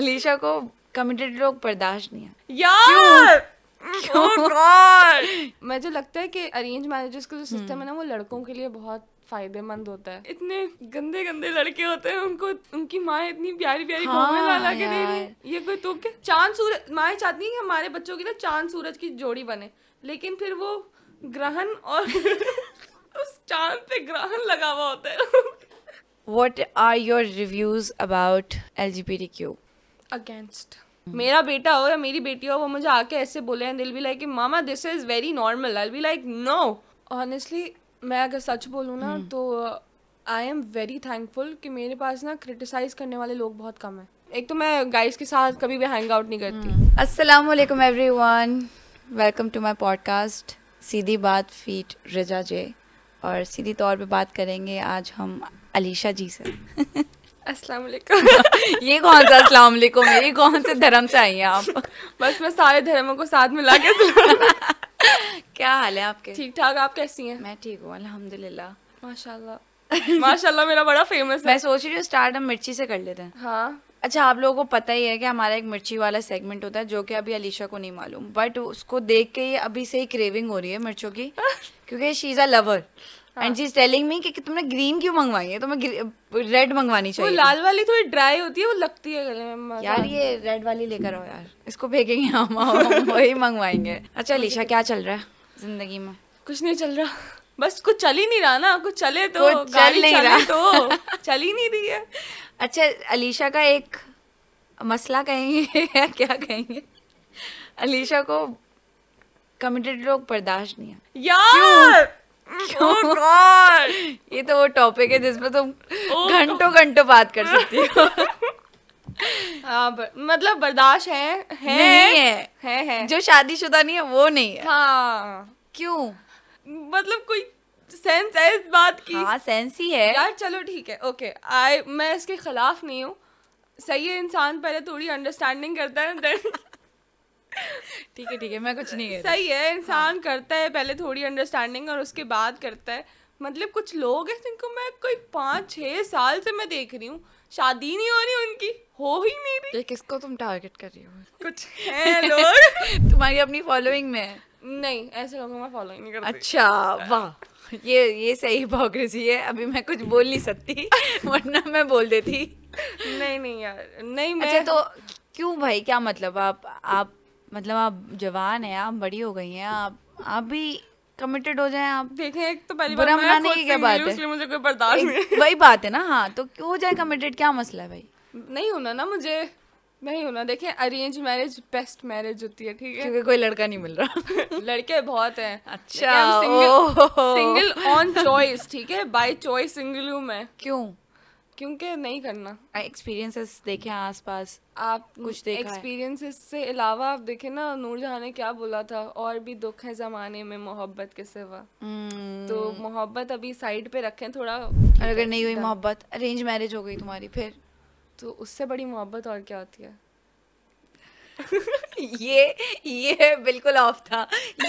अलीशा को कमिटेड लोग बर्दाश्त नहीं है यार क्यों? Oh क्यों? मुझे लगता है कि अरेंज मैरिजेस का जो सिस्टम है ना वो लड़कों के लिए बहुत फायदेमंद होता है इतने गंदे गंदे लड़के होते हैं उनको उनकी माँ इतनी प्यारी प्यारी हाँ, लाला के दे रही ये कोई तो क्या चांद सूरज माए चाहती है कि हमारे बच्चों की ना चांद सूरज की जोड़ी बने लेकिन फिर वो ग्रहण और उस चांद पे ग्रहण लगा हुआ होता है what are your reviews about L G B T Q against मेरा बेटा हो या मेरी बेटी हो वो मुझे आके ऐसे बोले हैं they'll be like mama this is very normal I be like no honestly मैं अगर सच बोलूँ ना हम्म। तो आई एम वेरी थैंकफुल कि मेरे पास ना क्रिटिसाइज करने वाले लोग बहुत कम हैं एक तो मैं गाइस के साथ कभी भी हैंग आउट नहीं करती अस्सलाम वालेकुम everyone welcome to my podcast सीधी बात फीट रजा जे और सीधी तौर पे बात करेंगे आज हम अलीशा जी से अस्सलाम वालेकुम ये कौन सा अस्सलाम वालेकुम है ये कौन से धर्म से आई हैं आप बस मैं सारे धर्मों को साथ मिला के क्या हाल है आपके ठीक ठाक आप कैसी हैं मैं ठीक हूँ अल्हम्दुलिल्लाह माशाल्लाह माशाल्लाह मेरा बड़ा फेमस है मैं सोच रही हूँ स्टार्ट हम मिर्ची से कर लेते हैं हाँ अच्छा आप लोगों को पता ही है कि हमारा एक मिर्ची वाला सेगमेंट होता है जो कि अभी अलीशा को नहीं मालूम बट उसको देख के ये अभी से ही क्रेविंग हो रही है मिर्चों की क्योंकि she is a lover and जी इज टेलिंग मी कि तुमने ग्रीन क्यों मंगवाई है तो मैं रेड मंगवानी चाहिए वो लाल वाली थोड़ी ड्राई होती है वो लगती है गले में यार ये रेड वाली लेकर आओ यार इसको फेंकेंगे हम वही मंगवाएंगे अच्छा लीशा क्या चल रहा है जिंदगी में कुछ नहीं चल रहा बस कुछ चल ही नहीं रहा ना कुछ चले तो कुछ चल नहीं रहा तो चल ही नहीं रही है अच्छा अलीशा का एक मसला कहेंगे या क्या कहेंगे अलीशा को कमिटेड लोग बर्दाश्त नहीं है यार oh ये तो वो टॉपिक है जिसपे तुम घंटों घंटों बात कर सकती हो हाँ मतलब बर्दाश्त है है नहीं है, है है जो शादीशुदा नहीं है वो नहीं है हाँ क्यों मतलब कोई सेंस है इस बात की हाँ सेंस ही है यार चलो ठीक है ओके आई मैं इसके खिलाफ नहीं हूँ सही है इंसान पहले थोड़ी अंडरस्टैंडिंग करता है ठीक है ठीक है मैं कुछ नहीं सही है इंसान हाँ. करता है पहले थोड़ी अंडरस्टैंडिंग और उसके बाद करता है मतलब कुछ लोग हैं जिनको मैं कोई पाँच छः साल से मैं देख रही हूँ शादी नहीं हो रही उनकी हो ही नहीं रही तो किसको तुम टारगेट कर रही हो कुछ है लोग तुम्हारी अपनी फॉलोइंग में नहीं ऐसे लोगों में फॉलोइंग नहीं करती अच्छा वाह ये ये सही हिपोक्रेसी है अभी मैं कुछ बोल नहीं सकती वरना मैं बोल देती नहीं नहीं यार नहीं अच्छा, मैं अच्छा, तो क्यों भाई क्या मतलब आप आप मतलब आप जवान है आप बड़ी हो गई हैं आप आप भी कमिटेड हो जाए आप देखें एक तो पहली बार मैं नहीं क्या बात है मुझे कोई बर्दाश्त नहीं वही बात है ना हाँ तो हो जाए कमिटेड क्या मसला है भाई नहीं होना ना मुझे नहीं होना देखिए अरेंज मैरिज बेस्ट मैरिज होती है ठीक है क्योंकि कोई लड़का नहीं मिल रहा लड़के बहुत हैं अच्छा सिंगल ऑन चॉइस ठीक है बाय चॉइस सिंगल हूँ मैं क्यों क्योंकि नहीं करना एक्सपीरियंसेस देखे आसपास आप कुछ देखा एक्सपीरियंसेस से अलावा आप देखे ना नूर जहाँ ने क्या बोला था और भी दुख है जमाने में मोहब्बत के सिवा hmm. तो मोहब्बत अभी साइड पे रखें थोड़ा और अगर नहीं हुई मोहब्बत अरेंज मैरिज हो गई तुम्हारी फिर तो उससे बड़ी मोहब्बत और क्या होती है ये ये बिल्कुल ऑफ था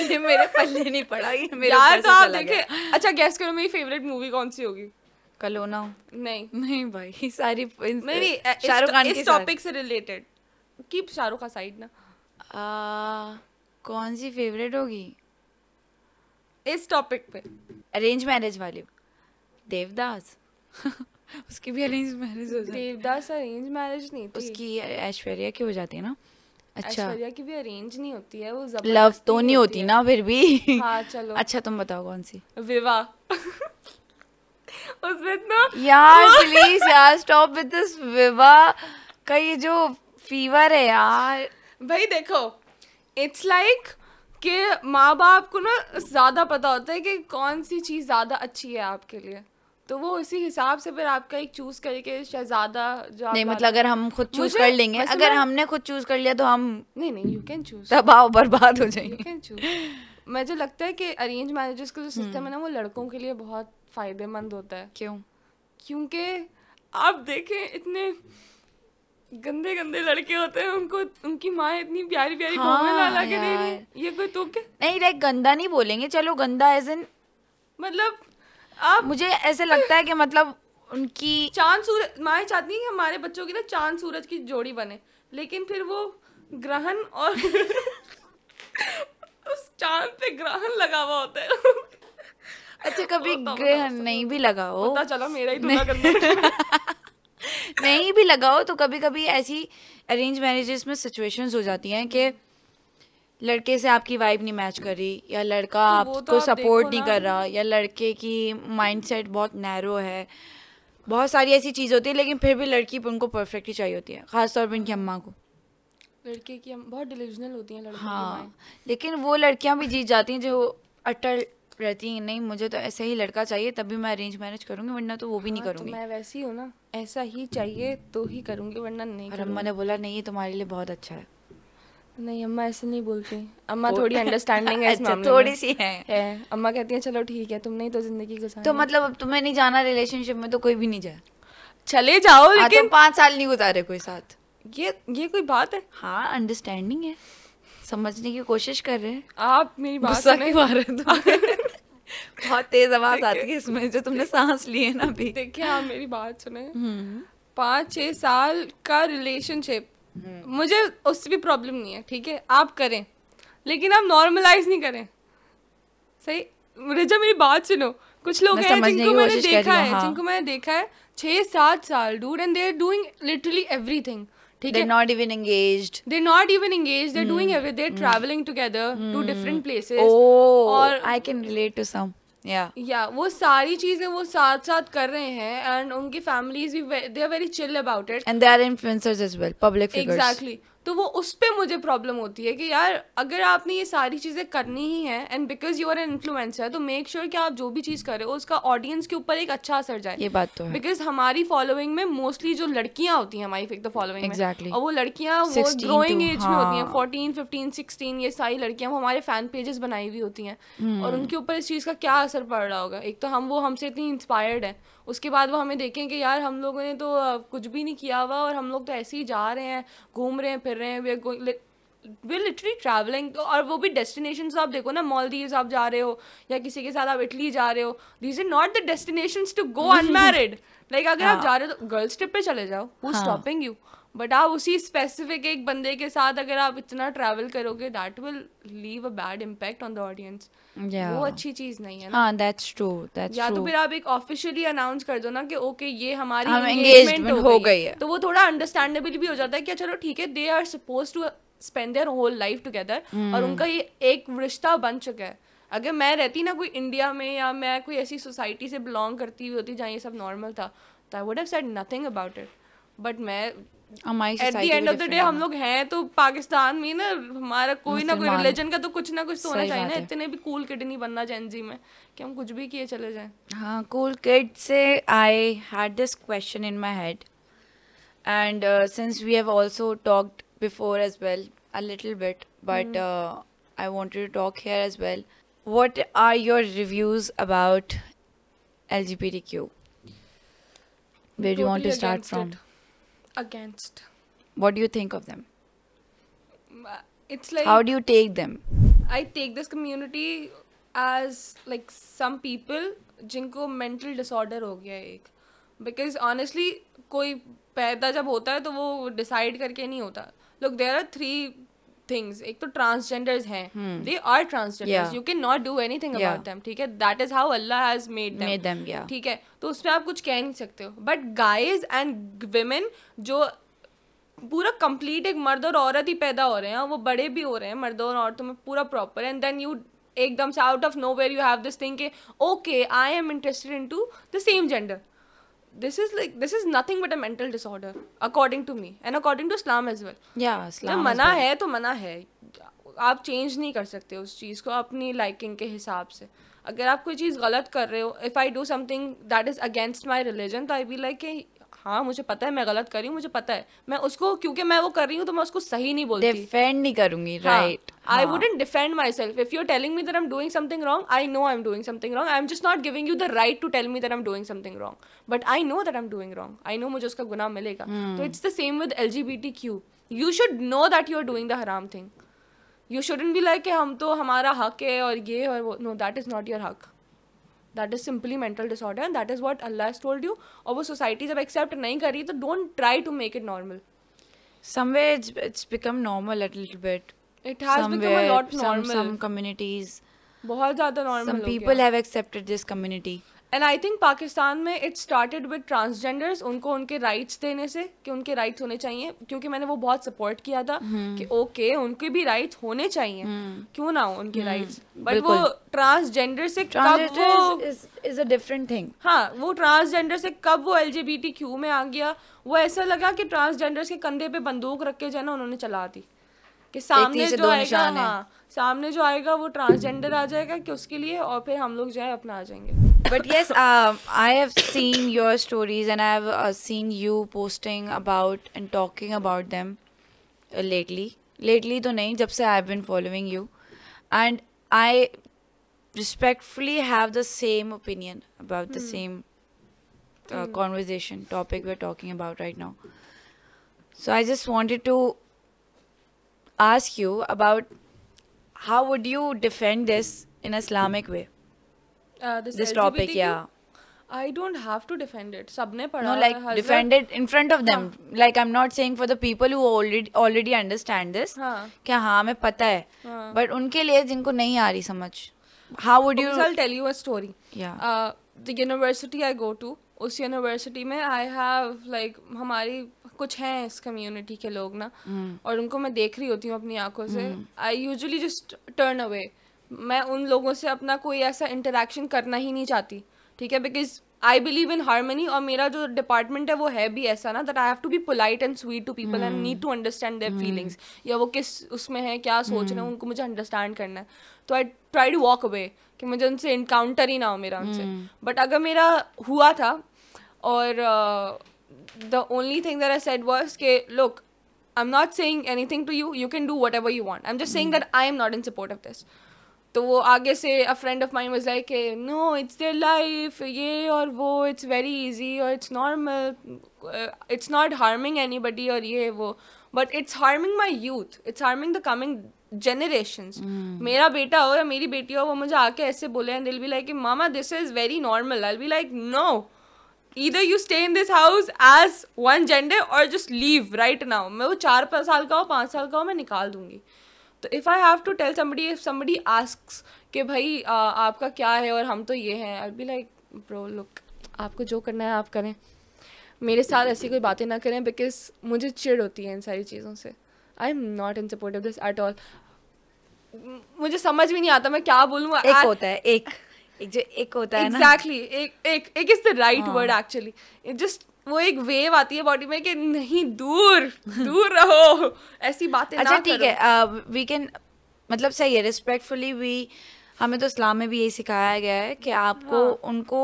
ये मेरे पल्ले नहीं पड़ा ये मेरे यार तो आप देखे अच्छा गैस करो मेरी फेवरेट मूवी कौन सी होगी कलोना नहीं नहीं भाई सारी शाहरुख खान इस टॉपिक से रिलेटेड कीप शाहरुख का साइड ना आ, कौन सी फेवरेट होगी इस टॉपिक पे अरेंज मैरिज वाली देवदास उसकी भी अरेंज मैरिज हो जाती देवदास अरेंज मैरिज नहीं थी उसकी ऐश्वर्या की हो जाती है ना अच्छा ऐश्वर्या की भी अरेंज नहीं होती है वो लव तो नहीं होती, होती ना फिर भी हाँ चलो अच्छा तुम बताओ कौन सी विवाह उसमें इतना यार प्लीज यार स्टॉप विद दिस विवा का ये जो फीवर है यार भाई देखो इट्स लाइक कि माँ बाप को ना ज़्यादा पता होता है कि कौन सी चीज़ ज़्यादा अच्छी है आपके लिए तो वो इसी हिसाब से फिर आपका एक चूज करके शहजादा जो नहीं मतलब अगर हम खुद चूज कर लेंगे अगर हमने खुद चूज कर लिया तो हम नहीं नहीं यू कैन चूज दबाव बर्बाद हो जाएंगे यू कैन चूज मुझे लगता है कि अरेंज मैरिजेस का जो सिस्टम है ना वो लड़कों के लिए बहुत फ़ायदेमंद होता है क्यों क्योंकि आप देखें इतने गंदे गंदे लड़के होते हैं उनको उनकी माँ इतनी प्यारी प्यारी हाँ, ला ला के दे रही ये कोई तो क्या नहीं लाइक गंदा नहीं बोलेंगे चलो गंदा एज इन मतलब आप मुझे ऐसे लगता है कि मतलब उनकी चांद सूरज माए चाहती है हमारे बच्चों की ना चांद सूरज की जोड़ी बने लेकिन फिर वो ग्रहण और उस चांद पे ग्रहण लगा हुआ होता है अच्छा कभी ग्रह नहीं भी लगाओ पता चला मेरा ही दूल्हा तो नहीं भी लगाओ तो कभी कभी ऐसी अरेंज मैरिजेस में सिचुएशंस हो जाती हैं कि लड़के से आपकी वाइब नहीं मैच कर रही या लड़का तो, तो आपको तो आप सपोर्ट नहीं कर रहा या लड़के की माइंडसेट बहुत नैरो है बहुत सारी ऐसी चीज़ होती है लेकिन फिर भी लड़की उनको परफेक्ट ही चाहिए होती है ख़ासतौर पर उनकी अम्मा को लड़के की बहुत डिलीजनल होती हैं हाँ लेकिन वो लड़कियां भी जीत जाती हैं जो अटल रहती हैं नहीं मुझे तो ऐसा ही लड़का चाहिए तभी मैं अरेंज मैरिज करूंगी वरना तो वो भी हाँ, नहीं तो करूंगी तो मैं वैसी हूँ ना ऐसा ही चाहिए तो ही करूँगी वरना नहीं और अम्मा ने बोला नहीं ये तुम्हारे लिए बहुत अच्छा है नहीं अम्मा ऐसे नहीं बोलती अम्मा थोड़ी अंडरस्टैंडिंग है इस अच्छा, मामले थोड़ी सी है, अम्मा कहती है चलो ठीक है तुम नहीं तो जिंदगी गुजारी तो मतलब अब तुम्हें नहीं जाना रिलेशनशिप में तो कोई भी नहीं जाए चले जाओ हाँ, तो लेकिन पांच साल नहीं गुजारे कोई साथ ये ये कोई बात है हाँ अंडरस्टैंडिंग है समझने की कोशिश कर रहे हैं आप मेरी बात सुने तो बहुत तेज आवाज आती है इसमें जो तुमने सांस लिए ना अभी देखिए आप मेरी बात सुने हम्म। पाँच छह साल का रिलेशनशिप हम्म। मुझे उससे भी प्रॉब्लम नहीं है ठीक है आप करें लेकिन आप नॉर्मलाइज नहीं करें सही रिजा मेरी बात सुनो कुछ लोग हैं हाँ। जिनको मैंने देखा है जिनको मैंने देखा है छः सात साल dude and they're doing literally everything ठीक है not even engaged they not even engage they doing every they travelling together to different places और I can relate to some yeah yeah वो सारी चीजें वो साथ साथ कर रहे हैं एंड उनकी फैमिलीज भी they are very chill about it and they are influencers as well public figures exactly तो वो उस पर मुझे प्रॉब्लम होती है कि यार अगर आपने ये सारी चीज़ें करनी ही हैं and because you are an influencer तो मेक श्योर sure कि आप जो भी चीज़ करें उसका ऑडियंस के ऊपर एक अच्छा असर जाए ये बात तो बिकॉज हमारी फॉलोइंग में मोस्टली जो लड़कियां होती हैं हमारी द फॉलोइंग exactly. और वो लड़कियां वो ग्रोइंग एज हाँ. में होती हैं फोर्टीन फिफ्टीन सिक्सटीन ये सारी लड़कियां वो हमारे फैन पेजेस बनाई हुई होती हैं hmm. और उनके ऊपर इस चीज़ का क्या असर पड़ रहा होगा एक तो हम वो हमसे इतनी इंस्पायर्ड है उसके बाद वो हमें देखें कि यार हम लोगों ने तो कुछ भी नहीं किया हुआ और हम लोग तो ऐसे ही जा रहे हैं घूम रहे हैं फिर रहे हैं वे वे लिटरली ट्रैवलिंग और वो भी डेस्टिनेशन आप देखो ना मॉलदीव आप जा रहे हो या किसी के साथ आप इटली जा रहे हो these is not the destination to go unmarried like अगर आप हाँ। जा रहे हो तो गर्ल्स ट्रिप पे चले जाओ हु स्टॉपिंग यू बट आप उसी स्पेसिफिक एक बंदे के साथ अगर आप इतना ट्रैवल करोगे that will leave a bad impact on the audience वो अच्छी चीज नहीं है ना दैट्स ट्रू दैट्स या तो फिर आप एक ऑफिशियली अनाउंस कर दो ना कि ओके ये हमारी एंगेजमेंट हाँ, हो गई है तो वो थोड़ा अंडरस्टैंडेबल भी हो जाता है कि चलो ठीक है they are suppose to spend their whole life together और hmm. उनका ये एक रिश्ता बन चुका है अगर मैं रहती ना कोई इंडिया में या मैं कोई ऐसी सोसाइटी से बिलोंग करती हुई होती जहाँ ये सब नॉर्मल था तो I would have said nothing about it but मैं at the end of the day हम लोग हैं तो पाकिस्तान में ना हमारा कोई ना कोई रिलीजन का तो कुछ ना कुछ तो होना चाहिए ना इतने भी कूल किड नहीं बनना जेनजी में कि हम कुछ भी किए चले जाएं हाँ कूल किड से I had this question in my head and since we have also talked before as well a little bit but I wanted to talk here as well what are your reviews about LGBTQ where do you want to start from against. What do you think of them? It's like how do you take them? I take this community as like some people जिनको mental disorder हो गया एक because honestly कोई पैदा जब होता है तो वो decide करके नहीं होता look there are three things एक तो ट्रांसजेंडर्स हैं they are transgenders you can not do anything about them ठीक है that is how Allah has made them them ठीक है तो उसमें आप कुछ कह नहीं सकते हो बट गाइज एंड वेमेन जो पूरा कंप्लीट एक मर्द और औरत ही पैदा हो रहे हैं वो बड़े भी हो रहे हैं मर्दों और औरतों में पूरा प्रॉपर एंड देन यू एकदम से out of no where you have this thing के okay I am interested in to the same gender this is like this is nothing but a mental disorder according to me and according to Islam as well. Yeah, Islam. so, mana मना है तो मना है आप change नहीं कर सकते उस चीज़ को अपनी लाइकिंग के हिसाब से अगर आप कोई चीज़ गलत कर रहे हो if I do something that is against my religion तो आई बी लाइक हाँ मुझे पता है मैं गलत कर रही हूँ मुझे पता है मैं उसको क्योंकि मैं वो कर रही हूँ तो मैं उसको सही नहीं बोलती डिफेंड नहीं करूंगी right I wouldn't defend my self if you telling me there am doing something wrong I know I am doing something wrong I am just not giving you the right to tell me there am doing something wrong but I know that am doing wrong I know मुझे उसका गुना मिलेगा hmm. तो it's the same with L G B T Q you should know that you are doing the हराम thing you shouldn't be like हम तो हमारा हक है और ये और वो no that is not your हक that is simply mental disorder that is what Allah is told you और वो सोसाइटी जब एक्सेप्ट नहीं करी तो don't try to make it normal some ways it's become normal it has become a lot normal some communities बहुत ज्यादा normal some people have accepted this community and I think Pakistan में it started with transgenders उनको उनके rights देने से कि उनके rights होने चाहिए क्योंकि मैंने वो बहुत सपोर्ट किया था hmm. कि ओके okay, उनके भी राइट्स होने चाहिए hmm. क्यों ना हो उनके राइट्स hmm. बट वो ट्रांसजेंडर से वो इज अ डिफरेंट थिंग हाँ वो ट्रांसजेंडर से कब वो एल में आ गया वो ऐसा लगा कि ट्रांसजेंडर के कंधे पे बंदूक रख के जो ना उन्होंने चला दी कि सामने जो आएगा हाँ सामने जो आएगा वो ट्रांसजेंडर आ जाएगा कि उसके लिए और फिर हम लोग जो है अपना आ जाएंगे but yes, um, I have seen your stories and I have uh, seen you posting about and talking about them uh, lately. Lately, to nahin, jab se I've been following you, and I respectfully have the same opinion about the mm. same uh, mm. conversation topic we're talking about right now. So I just wanted to ask you about how would you defend this in Islamic way? uh, this, this topic yeah I don't have to defend it. sabne padha no, like hai, defend it in front of them. haan. Like I'm not saying for the people who already already understand this. हाँ. kya ha मैं pata hai haan. But unke liye jinko nahi aa rahi samajh How would you? I'll tell you a story. Yeah. Uh, the university I go to उस university में I have like हमारी कुछ हैं इस community के लोग ना mm. और उनको मैं देख रही होती हूँ अपनी आंखों से I usually just turn away मैं उन लोगों से अपना कोई ऐसा इंटरेक्शन करना ही नहीं चाहती ठीक है because I believe in harmony और मेरा जो डिपार्टमेंट है वो है भी ऐसा ना that I have to be polite and sweet to people and need to understand their feelings या वो किस उसमें है क्या सोच रहे हैं हम्म। उनको मुझे अंडरस्टैंड करना है तो I try to walk away कि मुझे उनसे इनकाउंटर ही ना हो मेरा उनसे बट हम्म। अगर मेरा हुआ था और the only thing that I said was के look I am not saying anything to you you can do whatever you want I am just saying that I am not in support of this तो वो आगे से a friend of mind was like no it's their life ये और वो it's very easy और it's normal it's not harming any और ये वो but it's harming my youth it's harming the coming generation मेरा बेटा हो या मेरी बेटी हो वो मुझे आके ऐसे बोले and they'll be like mama this is very normal I be like no either you stay in this house as one gender और जस्ट लीव राइट नाउ मैं वो चार साल का हो पाँच साल का हो मैं निकाल दूंगी तो if I have to tell somebody if somebody ask कि भाई आ, आपका क्या है और हम तो ये हैं I be like bro look आपको जो करना है आप करें मेरे साथ ऐसी कोई बातें ना करें बिकॉज मुझे चिड़ होती है इन सारी चीज़ों से I am not in support of this at all मुझे समझ भी नहीं आता मैं क्या बोलूँ एक आ, होता है एक एक जो एक होता exactly, है ना एक्जैक्टली एक एक is the right word actually just वो एक वेव आती है बॉडी में कि नहीं दूर दूर रहो ऐसी बातें अच्छा ठीक है वी कैन मतलब सही है रिस्पेक्टफुली भी हमें तो इस्लाम में भी यही सिखाया गया है कि आपको हाँ. उनको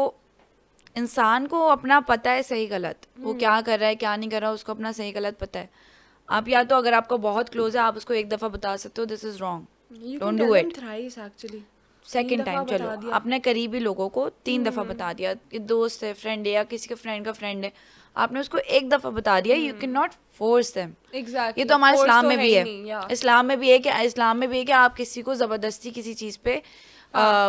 इंसान को अपना पता है सही गलत वो हम्म। क्या कर रहा है क्या नहीं कर रहा है उसको अपना सही गलत पता है आप या तो अगर आपको बहुत क्लोज है आप उसको एक दफा बता सकते हो this is wrong don't do it actually second time चलो आपने करीबी लोगों को तीन दफ़ा हम्म। बता दिया कि दोस्त है फ्रेंड है या किसी के फ्रेंड का फ्रेंड है आपने उसको एक दफ़ा बता दिया you can not force them ये तो हमारे इस्लाम तो में भी है इस्लाम में भी है कि इस्लाम में भी है कि आप किसी को ज़बरदस्ती किसी चीज़ पे हाँ।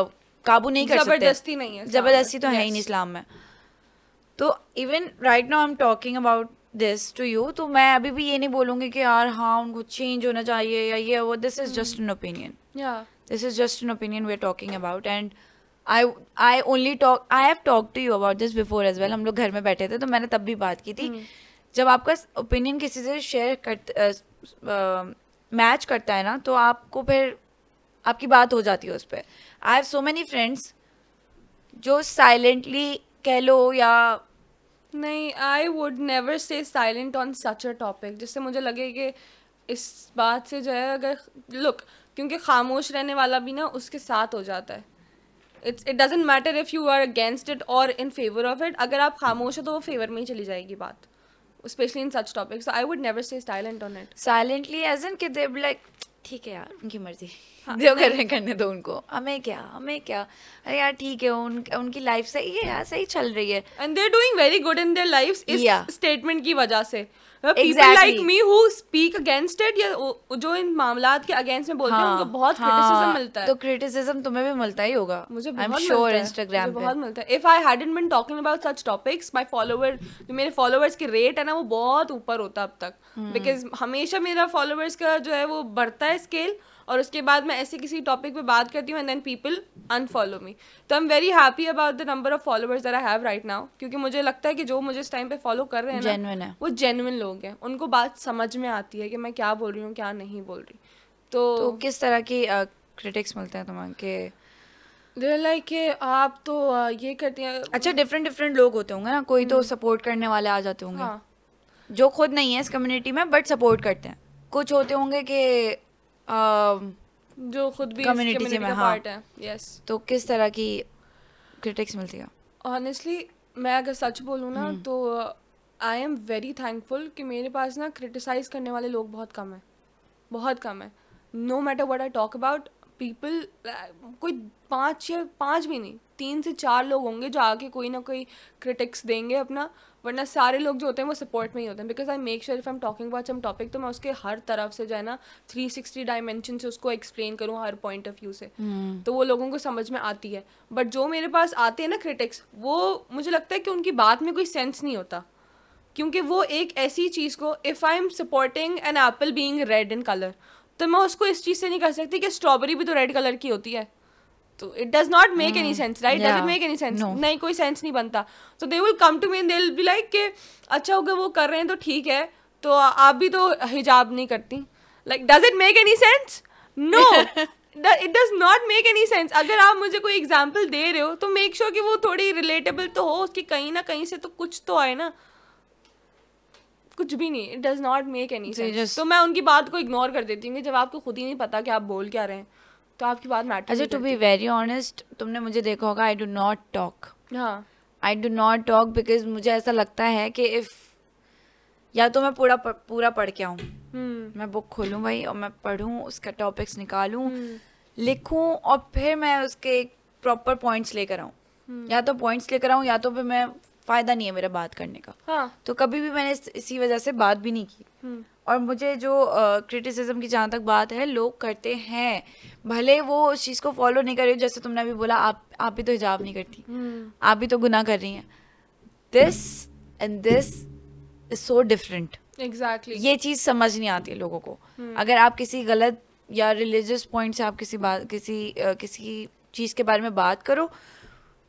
काबू नहीं कर सकते जबरदस्ती नहीं है जबरदस्ती तो है ही नहीं इस्लाम में तो even right now I am talking about this to you तो मैं अभी भी ये नहीं बोलूंगी कि यार हाँ उनको चेंज होना चाहिए या ये वो this is just an opinion this is just an opinion opinion are talking about and I I only talk I have talk to you about this before as well हम लोग घर में बैठे थे तो मैंने तब भी बात की थी हम्म। जब आपका ओपिनियन किसी से शेयर कर मैच करता है ना तो आपको फिर आपकी बात हो जाती है उस पर I have so many friends जो साइलेंटली कह लो या नहीं I would never say silent on such a topic जिससे मुझे लगे कि इस बात से जो है अगर लुक क्योंकि खामोश रहने वाला भी ना उसके साथ हो जाता है it's it doesn't matter if you are against it और इन फेवर ऑफ इट अगर आप खामोश हो तो वो फेवर में ही चली जाएगी बात specially in such topic so I would never say silent on it silently as in कि दे लाइक ठीक है यार उनकी मर्जी हाँ, जो कर रहे करने दो उनको हमें क्या हमें क्या अरे यार ठीक है उन, उनकी लाइफ सही है यार सही चल रही है and they're doing very good in their life इस स्टेटमेंट की वजह से people like me who speak against it या जो इन मामला के अगेंस्ट में बोलते हैं हाँ, उनको बहुत क्रिटिसिज्म हाँ, मिलता है तो क्रिटिसिज्म तुम्हें भी मिलता ही होगा मुझे आई एम श्योर इंस्टाग्राम पे बहुत मिलता है if I hadn't been talking about such topics my जो मेरे फॉलोअर्स रेट है ना वो बहुत ऊपर होता अब तक बिकॉज hmm. हमेशा मेरा फॉलोअर्स का जो है वो बढ़ता है स्केल और उसके बाद मैं ऐसे किसी टॉपिक पे बात करती हूँ and then people unfollow me तो I am very happy about the number of followers that I have right now क्योंकि मुझे लगता है कि जो मुझे इस टाइम पे फॉलो कर रहे हैं ना है. वो जेनुइन लोग हैं उनको बात समझ में आती है कि मैं क्या बोल रही हूँ क्या नहीं बोल रही तो, तो किस तरह की क्रिटिक्स uh, मिलते हैं तुम्हारे के लाइक like, आप तो ये करती हैं अच्छा डिफरेंट डिफरेंट लोग होते होंगे ना कोई तो सपोर्ट हम्म। करने वाले आ जाते होंगे हाँ. जो खुद नहीं है इस कम्युनिटी में बट सपोर्ट करते हैं कुछ होते होंगे कि Um, जो खुद भी कम्युनिटी का हाँ है यस तो किस तरह की क्रिटिक्स मिलती है ऑनेस्टली मैं अगर सच बोलूँ ना हम्म। तो आई एम वेरी थैंकफुल कि मेरे पास ना क्रिटिसाइज करने वाले लोग बहुत कम हैं बहुत कम है no matter what I talk about people कोई पाँच या पाँच भी नहीं तीन से चार लोग होंगे जो आके कोई ना कोई क्रिटिक्स देंगे अपना वरना सारे लोग जो होते हैं वो सपोर्ट में ही होते हैं because I make sure if am talking about some topic तो मैं उसके हर तरफ से जो है ना थ्री सिक्सटी डायमेंशन से उसको एक्सप्लेन करूँ हर पॉइंट ऑफ व्यू से hmm. तो वो लोगों को समझ में आती है बट जो मेरे पास आते हैं ना क्रिटिक्स वो मुझे लगता है कि उनकी बात में कोई सेंस नहीं होता क्योंकि वो एक ऐसी चीज़ को if I am supporting an apple being red in colour तो मैं उसको इस चीज़ से नहीं कर सकती कि स्ट्रॉबेरी भी तो रेड कलर की होती है तो it does not make any sense right does make any sense नहीं कोई सेंस नहीं बनता so they will come to me they will be like अच्छा होगा वो कर रहे हैं तो ठीक है तो आप भी तो हिजाब नहीं करती like does it make any sense no it does not make any sense अगर आप मुझे कोई एग्जाम्पल दे रहे हो तो मेक श्योर की कि वो थोड़ी रिलेटेबल तो हो उसकी कहीं ना कहीं से तो कुछ तो आए ना कुछ भी नहीं it does not make any sense तो मैं उनकी बात को इग्नोर कर देती हूँ जब आपको खुद ही नहीं पता कि आप बोल क्या रहे हैं तो आपकी बात मैटर अच्छा टू बी वेरी ऑनेस्ट तुमने मुझे देखा होगा आई डू नॉट टॉक हाँ I do not talk because मुझे ऐसा लगता है कि इफ़ या तो मैं पूरा पूरा पढ़ के आऊँ hmm. हम्म। मैं बुक खोलूँ भाई और मैं पढ़ूँ उसका टॉपिक्स निकालूँ hmm. हम्म। लिखूँ और फिर मैं उसके प्रॉपर पॉइंट्स लेकर आऊँ hmm. हम्म। या तो पॉइंट्स लेकर आऊँ या तो फिर मैं फ़ायदा नहीं है मेरा बात करने का हाँ. तो कभी भी मैंने इसी वजह से बात भी नहीं की hmm. और मुझे जो क्रिटिसिज्म uh, की जहाँ तक बात है लोग करते हैं भले वो उस चीज़ को फॉलो नहीं कर रही हो जैसे तुमने अभी बोला आप आप भी तो हिजाब नहीं करती hmm. आप भी तो गुनाह कर रही हैं this and this is so different exactly ये चीज़ समझ नहीं आती लोगों को hmm. अगर आप किसी गलत या रिलीजियस पॉइंट से आप किसी बात किसी किसी चीज़ के बारे में बात करो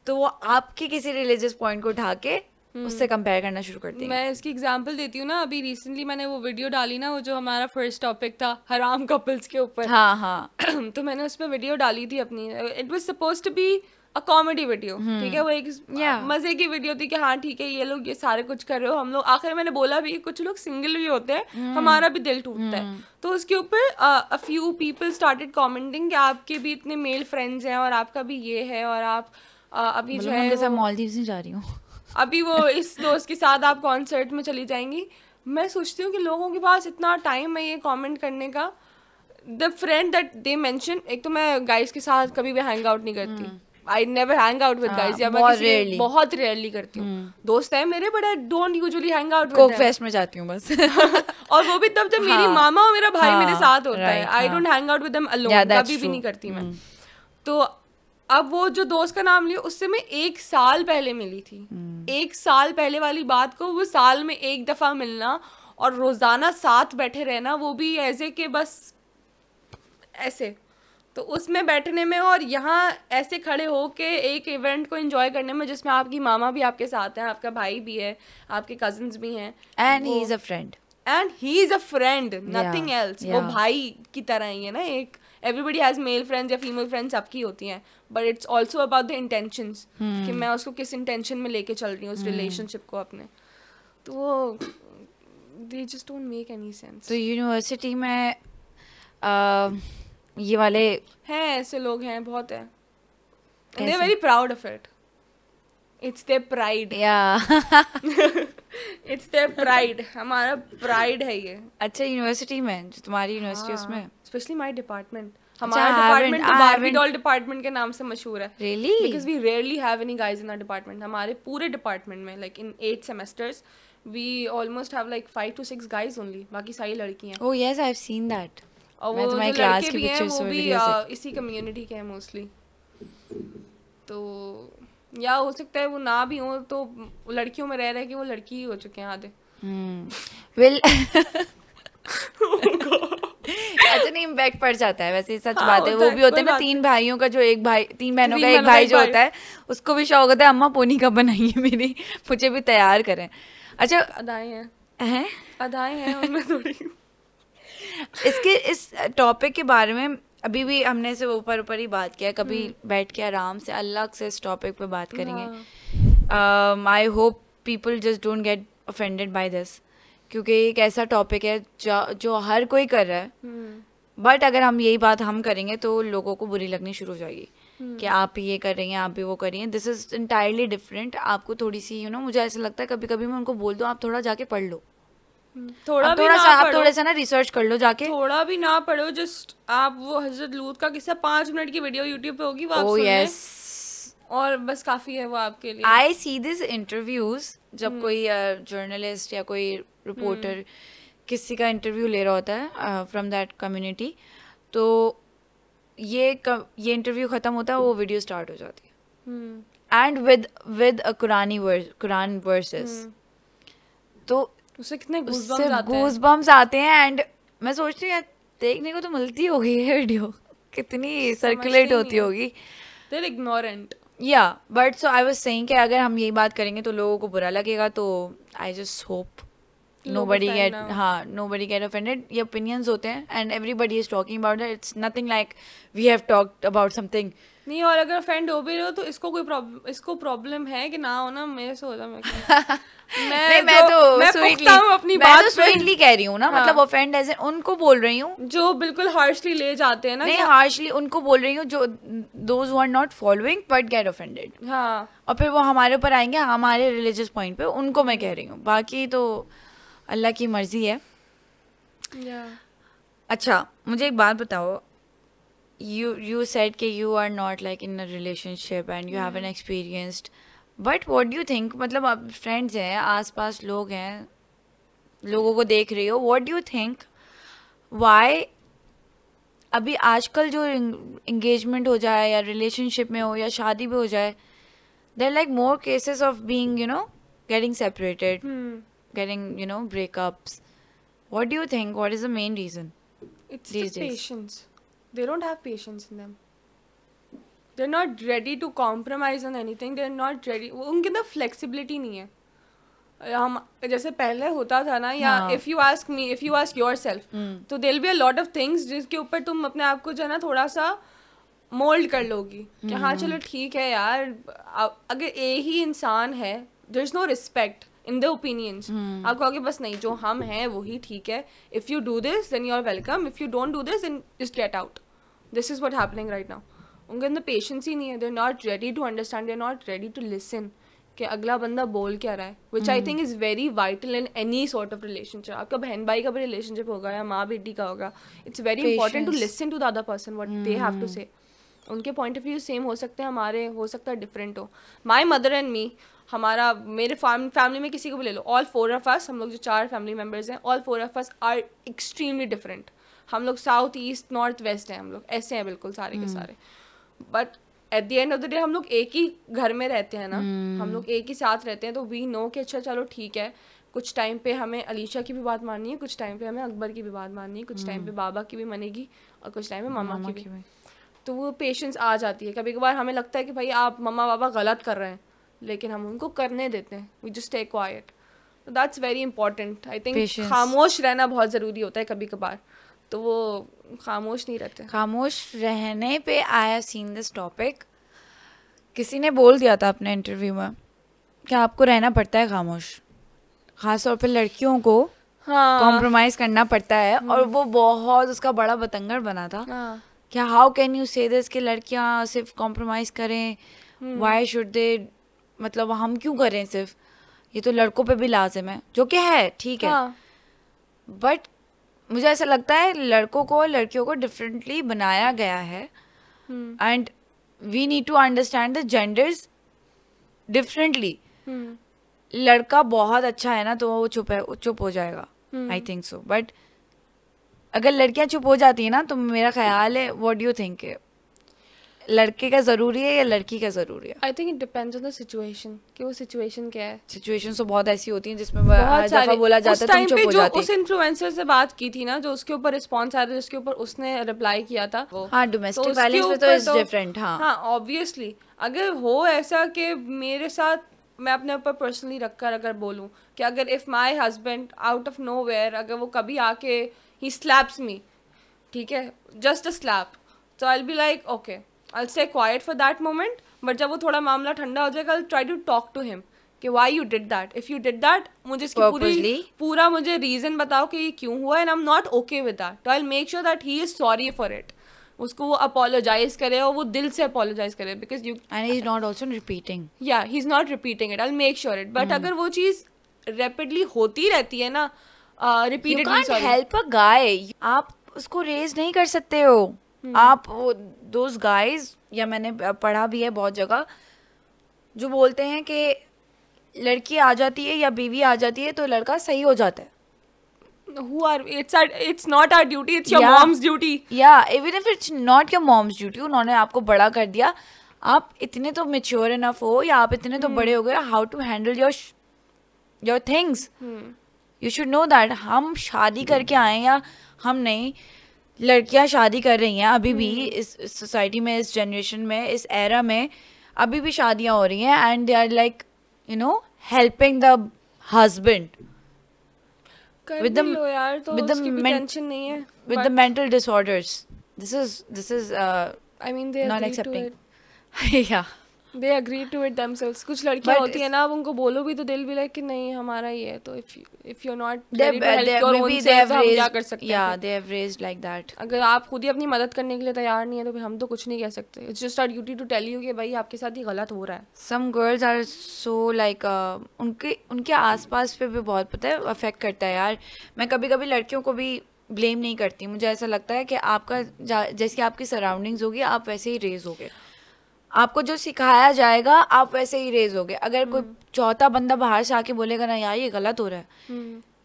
तो वो आपके किसी रिलीजियस पॉइंट को उठा के हम्म। उससे कंपेयर करना शुरू करती मैं इसकी एग्जांपल देती हूँ ना अभी रिसेंटली मैंने वो वीडियो डाली ना वो जो हमारा फर्स्ट टॉपिक था हराम कपल्स के ऊपर हाँ हाँ तो मैंने उस पर वीडियो डाली थी अपनी it was suppose to be a comedy video ठीक है वो एक yeah. मजे की वीडियो थी कि हाँ ठीक है ये लोग ये सारे कुछ कर रहे हो हम लोग आखिर मैंने बोला भी कुछ लोग सिंगल भी होते हैं hmm. हमारा भी दिल टूटता hmm. है हम्म। तो उसके ऊपर a few people started commenting कि आपके भी इतने मेल फ्रेंड्स हैं और आपका भी ये है और आप uh, अभी मतलब जो है मॉल जा रही हूँ अभी वो इस दोस्त के साथ आप कॉन्सर्ट में चली जाएंगी मैं सोचती हूँ कि लोगों के पास इतना टाइम है ये कमेंट करने का the friend that they mention एक तो मैं गाइस के साथ कभी भी हैंग आउट नहीं करती I never hang out with guys या मैं rarely. बहुत रेयरली करती हूँ hmm. दोस्त है मेरे बड़े don't usually hang out Coke fest में जाती हूँ बस और वो भी तब जब मेरी हाँ। मामा और मेरा भाई मेरे हाँ, साथ होता है I don't hang out with them alone कभी भी नहीं करती मैं हम्म। तो अब वो जो दोस्त का नाम लिया उससे मैं एक साल पहले मिली थी हम्म। एक साल पहले वाली बात को वो साल में एक दफ़ा मिलना और रोज़ाना साथ बैठे रहना वो भी ऐसे के बस ऐसे तो उसमें बैठने में और यहाँ ऐसे खड़े हो के एक इवेंट को एंजॉय करने में जिसमें आपकी मामा भी आपके साथ हैं आपका भाई भी है आपके कजन भी हैं and he is a friend and he is a friend nothing else वो भाई की तरह ही है ना एक एवरीबडी हैज़ मेल फ्रेंड्स या फीमेल फ्रेंड्स सबकी होती हैं but it's also about the intention कि मैं उसको किस इंटेंशन में लेके चल रही हूँ उस रिलेशनशिप hmm. को अपने तो वो they just don't make any sense तो यूनिवर्सिटी में ये वाले हैं ऐसे लोग हैं बहुत हैं they very proud of it it's their pride या इट्स देयर प्राइड हमारा प्राइड है ये अच्छा यूनिवर्सिटी में जो तुम्हारी यूनिवर्सिटी उसमें स्पेशली माय डिपार्टमेंट डिपार्टमेंट अच्छा, तो के नाम से मशहूर है really because we rarely have any in department हमारे पूरे डिपार्टमेंट में like in eight semesters we almost have like five to six guys only बाकी सारी लड़कियां oh yes I have seen that और वो जो लड़के भी हैं वो भी uh, इसी कम्युनिटी के हैं मोस्टली तो या हो सकता है वो ना भी हो तो लड़कियों में रह रहे कि वो लड़की ही हो चुके हैं आधे वेल hmm. oh अच्छा नहीं इम्पैक्ट पड़ जाता है वैसे सच बात है हाँ, वो भी होता है ना तीन भाइयों का जो एक भाई तीन बहनों का एक भाई जो होता है उसको भी शौक होता है अम्मा पोनी का बनाइए मेरी मुझे भी तैयार करें अच्छा अदाएं हैं हैं अदाएं हैं उनमें थोड़ी इसके इस टॉपिक के बारे में अभी भी हमने से ऊपर ऊपर ही बात किया कभी हम्म। बैठ के आराम से अलग से इस टॉपिक पे बात करेंगे I hope people just don't get offended by this क्योंकि एक ऐसा टॉपिक है जो हर कोई कर रहा है बट हम्म। अगर हम यही बात हम करेंगे तो लोगों को बुरी लगनी शुरू हो जाएगी हम्म। कि आप ये कर रही हैं आप भी वो कर रही हैं दिस इज़ इंटायरली डिफरेंट आपको थोड़ी सी यू you नो know, मुझे ऐसा लगता है कभी कभी मैं उनको बोल दूँ आप थोड़ा जाके पढ़ लो हम्म, थोड़ा थोड़ा सा आप थोड़ा सा ना रिसर्च कर लो जाके थोड़ा भी ना पढ़ो जस्ट आप वो हजरत लूत का किस्सा पांच मिनट की वीडियो यूट्यूब पे होगी वो oh, yes. और बस काफी है वो आपके लिए आई सी दिस इंटरव्यूज जब hmm. कोई जर्नलिस्ट uh, या कोई रिपोर्टर हम्म। hmm. किसी का इंटरव्यू ले रहा होता है फ्रॉम दैट कम्युनिटी तो ये ये इंटरव्यू ख़त्म होता है वो वीडियो स्टार्ट हो जाती है एंड विद विद अ कुरानी वर्स कुरान वर्सेस तो उससे कितने गूज बम्स आते हैं एंड मैं सोचती हूँ देखने को तो मिलती होगी ये वीडियो कितनी सर्कुलेट होती होगी इग्नोरेंट या but so I was saying कि अगर हम यही बात करेंगे तो लोगों को बुरा लगेगा तो I just hope nobody get हाँ नो बडी गेट ऑफेंडेड ये ओपिनियंस होते हैं and everybody is talking about it's nothing like we have talked about something नहीं और अगर फ्रेंड हो भी रहे हो तो इसको कोई प्रॉब्लम इसको प्रॉब्लम है कि ना हो ना मेरे से हो जाए मैं मैं मैं तो मैं पुख्ता अपनी मैं बात तो स्वीटली कह रही हूँ ना मतलब हाँ। मतलब ऑफेंड एज उनको बोल रही हूँ जो बिल्कुल हार्शली ले जाते हैं ना नहीं हार्शली उनको बोल रही हूँ जो those are not following but get offended हाँ और फिर वो हमारे ऊपर आएंगे हमारे रिलीजियस पॉइंट पे उनको मैं कह रही हूँ बाकी तो अल्लाह की मर्जी है अच्छा मुझे एक बात बताओ you you said that you are not like in a relationship and you haven't hmm. experienced but what do you think matlab friends hain aas paas log hain logo ko dekh what do you think why अभी आजकल जो engagement हो जाए या relationship में हो या there are हो जाए they like more cases of being you know getting separated getting you know breakups what do you think what is the main reason they don't have patience in them they're not ready to compromise on anything they're not ready उनके अंदर flexibility नहीं है हम जैसे पहले होता था ना या if you ask me if you ask yourself तो there be a lot of things जिसके ऊपर तुम अपने आप को जो है ना थोड़ा सा मोल्ड कर लोगी कि हाँ हम्म। चलो ठीक है यार अगर ए ही इंसान है there is no respect in the opinions आप कहोगे बस नहीं जो हम हैं वही ठीक है if you do this then you are welcome if you don't do this then just get out this is what happening right now उनके अंदर पेशेंस ही नहीं है there not ready to understand there not ready to listen कि अगला बंदा बोल क्या रहा है which I think is very vital in any sort of relationship आपका बहन भाई का भी रिलेशनशिप होगा या माँ बेटी का होगा it's very important to listen to the other person what they have to say उनके पॉइंट ऑफ व्यू सेम हो सकते हैं हमारे हो सकता है डिफरेंट हो माई मदर एंड मी हमारा मेरे फैमिली में किसी को भी ले लो ऑल फोर ऑफ अस हम लोग जो चार फैमिली मेम्बर्स हैं all four of us are extremely different हम लोग साउथ ईस्ट नॉर्थ वेस्ट हैं हम लोग ऐसे हैं बिल्कुल सारे के हम्म। सारे but at the end of the day हम लोग एक ही घर में रहते हैं ना हम हम्म। लोग एक ही साथ रहते हैं तो वी नो कि अच्छा चलो ठीक है कुछ टाइम पे हमें अलीशा की भी बात माननी है कुछ टाइम पे हमें अकबर की भी बात माननी है कुछ टाइम पे हम्म। बाबा की भी मानेगी और कुछ टाइम पे मामा, की भी, भी। तो वो पेशेंस आ जाती है कभी कभार हमें लगता है कि भाई आप मम्मा बाबा गलत कर रहे हैं लेकिन हम उनको करने देते हैं वी जस्ट टेक क्वाइट तो that's very important I think खामोश रहना बहुत ज़रूरी होता है कभी कभार तो वो खामोश नहीं रहते खामोश रहने पे आया सीन दिस टॉपिक किसी ने बोल दिया था अपने इंटरव्यू में कि आपको रहना पड़ता है खामोश खासतौर पर लड़कियों को हाँ कॉम्प्रोमाइज़ करना पड़ता है हम्म। और वो बहुत उसका बड़ा बतंगड़ बना था हाँ। क्या how can you say this कि लड़कियाँ सिर्फ कॉम्प्रोमाइज़ करें वाई शुड दे मतलब हम क्यों करें सिर्फ ये तो लड़कों पे भी लाजिम है जो कि है ठीक हाँ. है बट मुझे ऐसा लगता है लड़कों को लड़कियों को डिफरेंटली बनाया गया है and we need to understand the genders differently लड़का बहुत अच्छा है ना तो वो चुप है चुप हो जाएगा आई थिंक सो बट अगर लड़कियां चुप हो जाती है ना तो मेरा ख्याल है वॉट डू थिंक लड़के का ज़रूरी है या लड़की का ज़रूरी है I think it depends on the situation कि वो सिचुएशन क्या है सिचुएशन तो बहुत ऐसी होती है जिसमें बोला जाता है तुम चुप हो उस इन्फ्लुएंसर से बात की थी ना जो उसके ऊपर रिस्पॉन्स आया था जिसके ऊपर उसने रिप्लाई किया था हाँ डोमेस्टिक वायलेंस तो इज डिफरेंट तो तो- हाँ ऑब्वियसली हाँ, अगर हो ऐसा कि मेरे साथ मैं अपने ऊपर पर्सनली रख कर अगर बोलूँ कि अगर if my husband out of nowhere अगर वो कभी आके ही स्लैप्स मी ठीक है जस्ट अ स्लैप तो I be like okay I stay quiet for that moment but जब वो थोड़ा मामला ठंडा हो जाएगा I try to talk to him कि why you did that if you did that मुझे इसकी पूरी पूरा मुझे रीजन बताओ कि ये क्यों हुआ and I am not okay with that I make sure that he is sorry for it उसको वो अपोलोजाइज करे और वो दिल से अपोलोजाइज करे because you and is not also repeating या he is not repeating it I make sure it but अगर वो चीज़ रेपिडली होती रहती है ना रिपीटेडली हेल्प अ गाय आप उसको रेज नहीं कर सकते हो हम्म। आप दो गाइज या मैंने पढ़ा भी है बहुत जगह जो बोलते हैं कि लड़की आ जाती है या बीवी आ जाती है तो लड़का सही हो जाता है who are it's our it's not our duty it's your yeah. mom's duty yeah even if it's not your mom's duty उन्होंने आपको बड़ा कर दिया आप इतने तो मेच्योर इनफ हो या आप इतने तो हम्म। बड़े हो गए how to handle your your things you should know that हम शादी hmm. करके आए या हम नहीं लड़कियां शादी कर रही हैं अभी भी हम्म। इस सोसाइटी में इस जनरेशन में इस एरा में अभी भी शादियां हो रही हैं and they are like you know helping the husband with with tension नहीं है with the mental disorders this is this is I mean not accepting या they agree to it themselves कुछ लड़कियाँ होती है ना अब उनको बोलो भी तो दिल भी लाइक कि नहीं हमारा ही है तो इफ इफ यू नॉट क्या कर सकते या लाइक दैट अगर आप खुद ही अपनी मदद करने के लिए तैयार नहीं है तो हम तो कुछ नहीं कह सकते it's just our duty to tell you कि भाई आपके साथ ये गलत हो रहा है some girls are so like उनके उनके आस पास पे भी बहुत पता है अफेक्ट करता है यार मैं कभी कभी लड़कियों को भी ब्लेम नहीं करती मुझे ऐसा लगता है कि आपका जैसे आपकी सराउंडिंग्स होगी आप वैसे ही रेज हो गए आपको जो सिखाया जाएगा आप वैसे ही रेज होगे अगर कोई हम्म। चौथा बंदा बाहर से आके बोलेगा ना यार ये गलत हो रहा है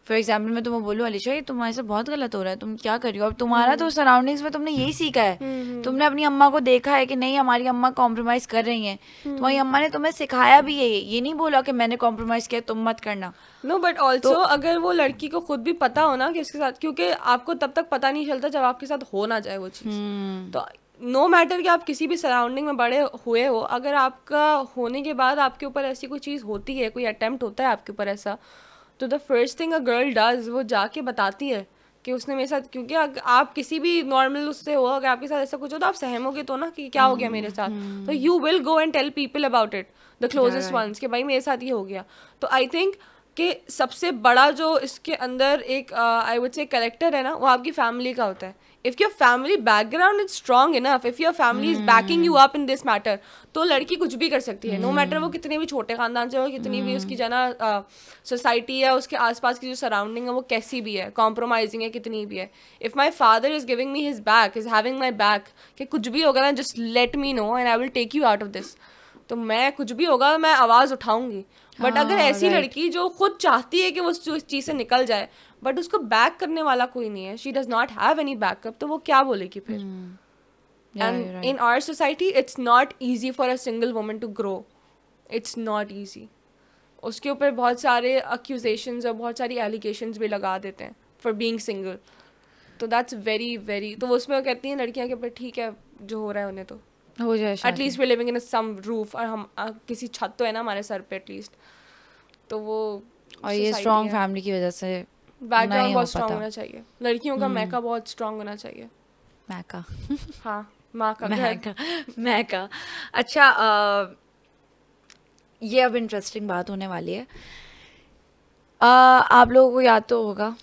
फॉर एग्जाम्पल हम्म। मैं तुम्हें बोलूँ अलीशा ये तुम्हारे से बहुत गलत हो रहा है तुम क्या कर रही हो अब हम्म। तुम्हारा तो सराउंडिंग्स में तुमने यही सीखा है तुमने अपनी अम्मा को देखा है कि नहीं हमारी अम्मा कॉम्प्रोमाइज कर रही है तुम्हारी अम्मा ने तुम्हें सिखाया भी है ये नहीं बोला कि मैंने कॉम्प्रोमाइज किया तुम मत करना नो बट ऑल्सो अगर वो लड़की को खुद भी पता हो ना कि उसके साथ क्योंकि आपको तब तक पता नहीं चलता जब आपके साथ हो ना जाए वो चीज़ तो नो no मैटर कि आप किसी भी सराउंडिंग में बड़े हुए हो अगर आपका होने के बाद आपके ऊपर ऐसी कोई चीज़ होती है कोई अटैम्प्ट होता है आपके ऊपर ऐसा तो the first thing a girl does वो जाके बताती है कि उसने मेरे साथ क्योंकि आप किसी भी नॉर्मल उससे हो अगर आपके साथ ऐसा कुछ हो तो आप सहमोगे तो ना कि क्या हो गया हम्म, मेरे साथ हम्म। तो you will go and tell people about it the closest ones कि भाई मेरे साथ ये हो गया तो आई थिंक कि सबसे बड़ा जो इसके अंदर एक आई वुड से करेक्टर है ना वो आपकी फैमिली का होता है if your family background is strong enough if your family is backing you up in this matter तो लड़की कुछ भी कर सकती है नो मैटर वो कितने भी छोटे खानदान से हो कितनी भी उसकी जना सोसाइटी है उसके आसपास की जो सराउंडिंग है वो कैसी भी है कॉम्प्रोमाइजिंग है कितनी भी है if my father is giving me his back is having my back कि कुछ भी होगा ना just let me know and I will take you out of this तो मैं कुछ भी होगा मैं आवाज़ उठाऊंगी बट हाँ, अगर ऐसी लड़की जो खुद चाहती है कि वो उस चीज़ से निकल जाए बट उसको बैक करने वाला कोई नहीं है she does not have any backup तो वो क्या बोलेगी फिर and in our society it's not easy for a single woman to grow it's not easy उसके ऊपर बहुत सारे अक्यूजेशन और बहुत सारी एलिगेशन भी लगा देते हैं फॉर बींग सिंगल तो दैट्स वेरी वेरी तो उसमें कहती हैं लड़कियाँ के ऊपर ठीक है जो हो रहा है उन्हें तो हो जाए at least we living in some roof और हम आ, किसी छत तो है ना हमारे सर पे एटलीस्ट तो वो और ये स्ट्रॉन्ग फैमिली की वजह से बैकग्राउंड बहुत स्ट्रांग होना चाहिए लड़कियों का हम्म। मैका बहुत स्ट्रांग होना चाहिए मैका हाँ माँ का मैका मैका अच्छा आ, ये अब इंटरेस्टिंग बात होने वाली है आ, आप लोगों को याद तो होगा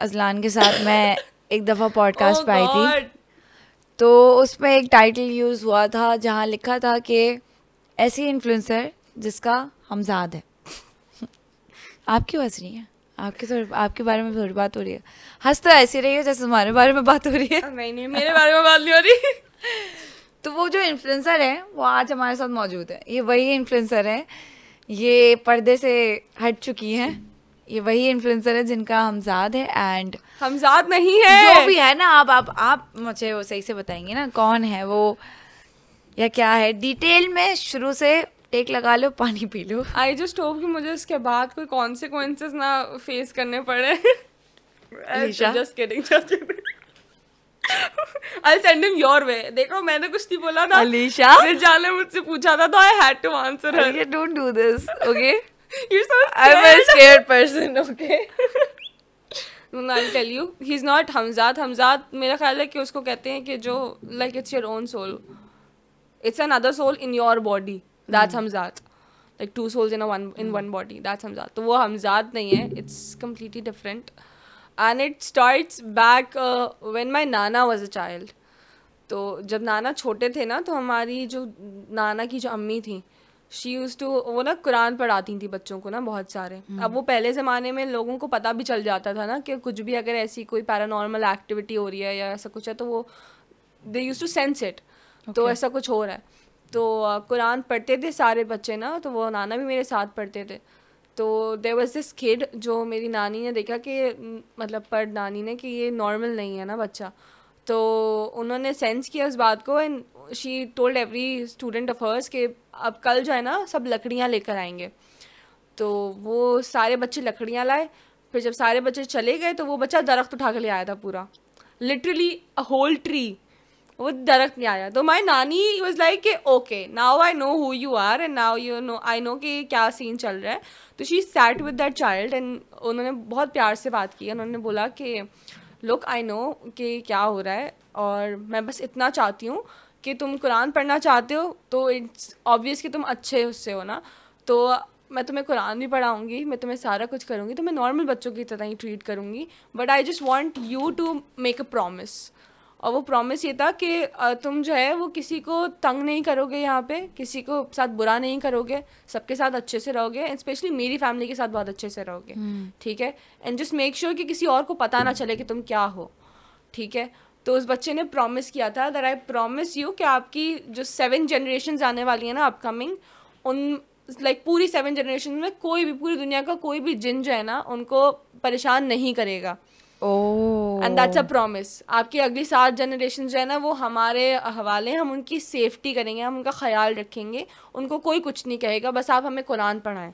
अजलान के साथ मैं एक दफ़ा पॉडकास्ट oh आई थी तो उसमें एक टाइटल यूज़ हुआ था जहाँ लिखा था कि ऐसी इन्फ्लुएंसर जिसका हमजाद है आप क्यों हंस रही हैं आपके सर आपके बारे में थोड़ी बात हो रही है हंस तो ऐसी रही है जैसे हमारे बारे में बात हो रही है नहीं नहीं मेरे बारे में बात नहीं हो रही तो वो जो इन्फ्लुएंसर है वो आज हमारे साथ मौजूद है ये वही इन्फ्लुएंसर है ये पर्दे से हट चुकी हैं ये वही इन्फ्लुएंसर है जिनका हमजाद है एंड हमजाद नहीं है जो भी है ना आप आप आप मुझे वो सही से बताएंगे ना कौन है वो या क्या है डिटेल में शुरू से टेक लगा लो पानी पी लो आई जस्ट होप कि मुझे इसके बाद कोई कॉन्सिक्वेंसेस ना फेस करने पड़े just kidding just I send him your way देखो मैंने कुछ नहीं बोला था अलीशा फिर जाने मुझसे पूछा था तो I had to answer her don't do this okay You're so scared. I'm a scared person, okay? no, I'll tell you. He's not Hamzat. Hamzat, मेरा ख्याल है कि उसको कहते हैं कि जो like it's your own soul. It's another soul in your body. That's हमजाद like two souls in in one body that's हमजाद तो वो हमजाद नहीं है it's completely different and it start back when my नाना वॉज अ चाइल्ड तो जब नाना छोटे थे ना तो हमारी जो नाना की जो अम्मी थी शी यूज टू वो ना कुरान पढ़ाती थी बच्चों को ना बहुत सारे hmm. अब वो पहले ज़माने में लोगों को पता भी चल जाता था ना कि कुछ भी अगर ऐसी कोई पैरानॉर्मल एक्टिविटी हो रही है या ऐसा कुछ है तो वो they use to sense it तो ऐसा कुछ हो रहा है तो कुरान पढ़ते थे सारे बच्चे ना तो वो नाना भी मेरे साथ पढ़ते थे तो देर वॉज दिस खेड जो मेरी नानी ने देखा कि मतलब पर नानी ने कि ये नॉर्मल नहीं है ना बच्चा तो उन्होंने सेंस किया उस बात को and she told every student of hers कि अब कल जो है ना सब लकड़ियाँ लेकर आएंगे तो वो सारे बच्चे लकड़ियाँ लाए फिर जब सारे बच्चे चले गए तो वो बच्चा दरख्त उठा के ले आया था पूरा लिटरली अ होल ट्री वो दरख्त में आया तो माई नानी वॉज लाइक के okay now I know who you are and now you know I know कि क्या सीन चल रहा है तो she set with that child and उन्होंने बहुत प्यार से बात की उन्होंने बोला कि लुक आई नो कि क्या हो रहा है और मैं बस इतना चाहती हूँ कि तुम कुरान पढ़ना चाहते हो तो इट्स ऑब्वियस कि तुम अच्छे उससे हो ना तो मैं तुम्हें कुरान भी पढ़ाऊँगी मैं तुम्हें सारा कुछ करूँगी तो मैं नॉर्मल बच्चों की तरह ही ट्रीट करूँगी but I just want you to make a promise और वो प्रॉमिस ये था कि तुम जो है वो किसी को तंग नहीं करोगे यहाँ पे किसी को साथ बुरा नहीं करोगे सबके साथ अच्छे से रहोगे एंड स्पेशली मेरी फैमिली के साथ बहुत अच्छे से रहोगे हम्म। ठीक है एंड जस्ट मेक श्योर कि किसी और को पता ना चले कि तुम क्या हो ठीक है तो उस बच्चे ने प्रॉमिस किया था दर आई प्रॉमिस यू कि आपकी जो सेवन जनरेशन आने वाली है ना अपकमिंग उन लाइक like, पूरी सेवन जनरेशन में कोई भी पूरी दुनिया का कोई भी जिन जो है ना उनको परेशान नहीं करेगा एंड दैट्स अ प्रॉमिस आपकी अगली सात जनरेशन जो है ना वो हमारे हवाले हम उनकी सेफ्टी करेंगे हम उनका ख्याल रखेंगे उनको कोई कुछ नहीं कहेगा बस आप हमें कुरान पढ़ाएं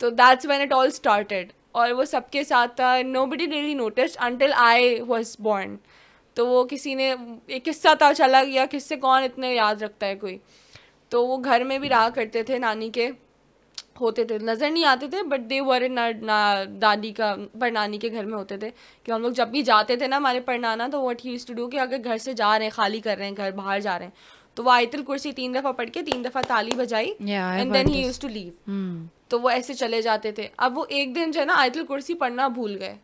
तो that's when it all started और वो सबके साथ था nobody really notice until I was born तो वो किसी ने एक किस्सा था चला गया किससे कौन इतने याद रखता है कोई तो वो घर में भी रहा करते थे नानी के होते थे नज़र नहीं आते थे बट दे वर इन दादी का नानी के घर में होते थे कि हम लोग जब भी जाते थे ना हमारे परनाना तो वट ही टू डू कि अगर घर से जा रहे हैं खाली कर रहे हैं घर बाहर जा रहे हैं तो वो आयतल कुर्सी तीन दफ़ा पढ़ के तीन दफ़ा ताली बजाई and then he use to leave तो वो ऐसे चले जाते थे अब वो एक दिन जो है ना आयतल कुर्सी पढ़ना भूल गए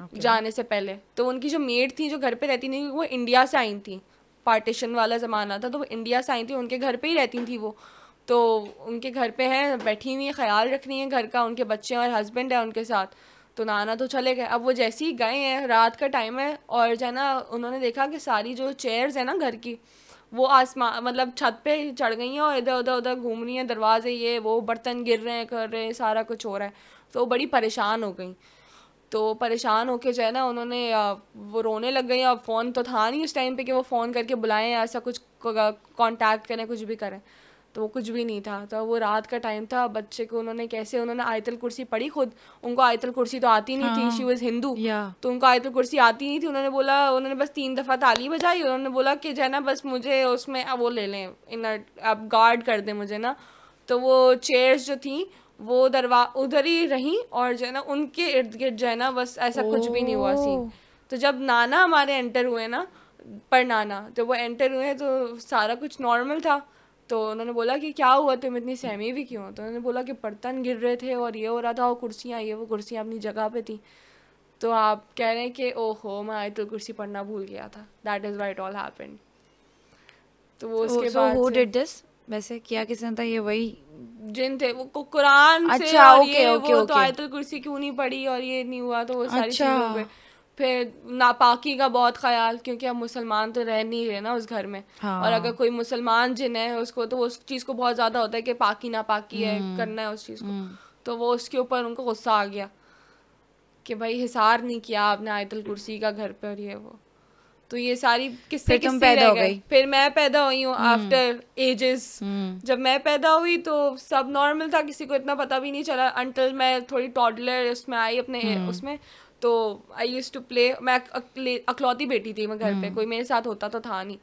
okay. जाने से पहले तो उनकी जो मेड थी जो घर पे रहती नहीं वो इंडिया से आई थी पार्टीशन वाला ज़माना था तो वो इंडिया से आई थी उनके घर पे ही रहती थी वो तो उनके घर पे हैं बैठी हुई हैं ख्याल रख रही है घर का उनके बच्चे और हस्बैंड है उनके साथ तो नाना तो चले गए अब वो जैसे ही गए हैं रात का टाइम है और जो है ना उन्होंने देखा कि सारी जो चेयर्स है ना घर की वो आसमान मतलब छत पे चढ़ गई हैं और इधर उधर उधर घूम रही हैं दरवाजे ये वो बर्तन गिर रहे हैं कर रहे हैं सारा कुछ हो रहा है तो बड़ी परेशान हो गई तो परेशान होके जो है ना उन्होंने वो रोने लग गई और फ़ोन तो था नहीं उस टाइम पे कि वो फ़ोन करके बुलाएं ऐसा कुछ कांटेक्ट करें कुछ भी करें तो वो कुछ भी नहीं था तो वो रात का टाइम था बच्चे को उन्होंने कैसे उन्होंने आयतल कुर्सी पढ़ी खुद उनको आयतल कुर्सी तो आती नहीं थी शी वॉज हिंदू तो उनको आयतल कुर्सी आती नहीं थी उन्होंने बोला उन्होंने बस तीन दफ़ा ताली बजाई उन्होंने बोला कि जो है ना बस मुझे उसमें वो ले लें इन आप गार्ड कर दें मुझे ना तो वो चेयर्स जो थी वो दरवा उधर ही रही और जो है ना उनके इर्द गिर्द जो है ना बस ऐसा कुछ भी नहीं हुआ सीन तो जब नाना हमारे एंटर हुए ना पर नाना जब वो एंटर हुए तो सारा कुछ नॉर्मल था तो उन्होंने बोला कि क्या हुआ तुम इतनी सहमी भी क्यों तो उन्होंने बोला कि बर्तन गिर रहे थे और ये हो रहा था और कुर्सियाँ ये वो कुर्सियाँ अपनी जगह पे थी तो आप कह रहे हैं कि ओहो मैं आयतुल तो कुर्सी पढ़ना भूल गया था that is what all happen तो वो उसके बाद हु डिड दिस वैसे किया किसने था ये वही जिन थे वो को कुरान अच्छा, से और okay, ये okay, वो तो okay. तो आयतुल कुर्सी क्यों नहीं पढ़ी और ये नहीं हुआ तो वो सारी अच्छा. चीज़ों पे फिर नापाकी का बहुत ख्याल क्योंकि हम मुसलमान तो रह नहीं रहे ना उस घर में हाँ। और अगर कोई मुसलमान जिन है उसको तो उस चीज़ को बहुत ज़्यादा होता है कि पाकी नापाकी है हम्म। करना है उस चीज़ को हम्म। तो वो उसके ऊपर उनको गुस्सा आ गया कि भाई हिसार नहीं किया आपने आयतल कुर्सी का घर पर ये वो तो ये सारी किससे किस पैदा हो गई फिर मैं पैदा हुई हूँ आफ्टर हम्म। एजेस जब मैं पैदा हुई तो सब नॉर्मल था किसी को इतना पता भी नहीं चला अंटल मैं थोड़ी टॉडलर उसमें आई अपने उसमें तो आई यूज़ टू प्ले मैं अकलौती बेटी थी मैं घर पे हम्म। कोई मेरे साथ होता तो था नहीं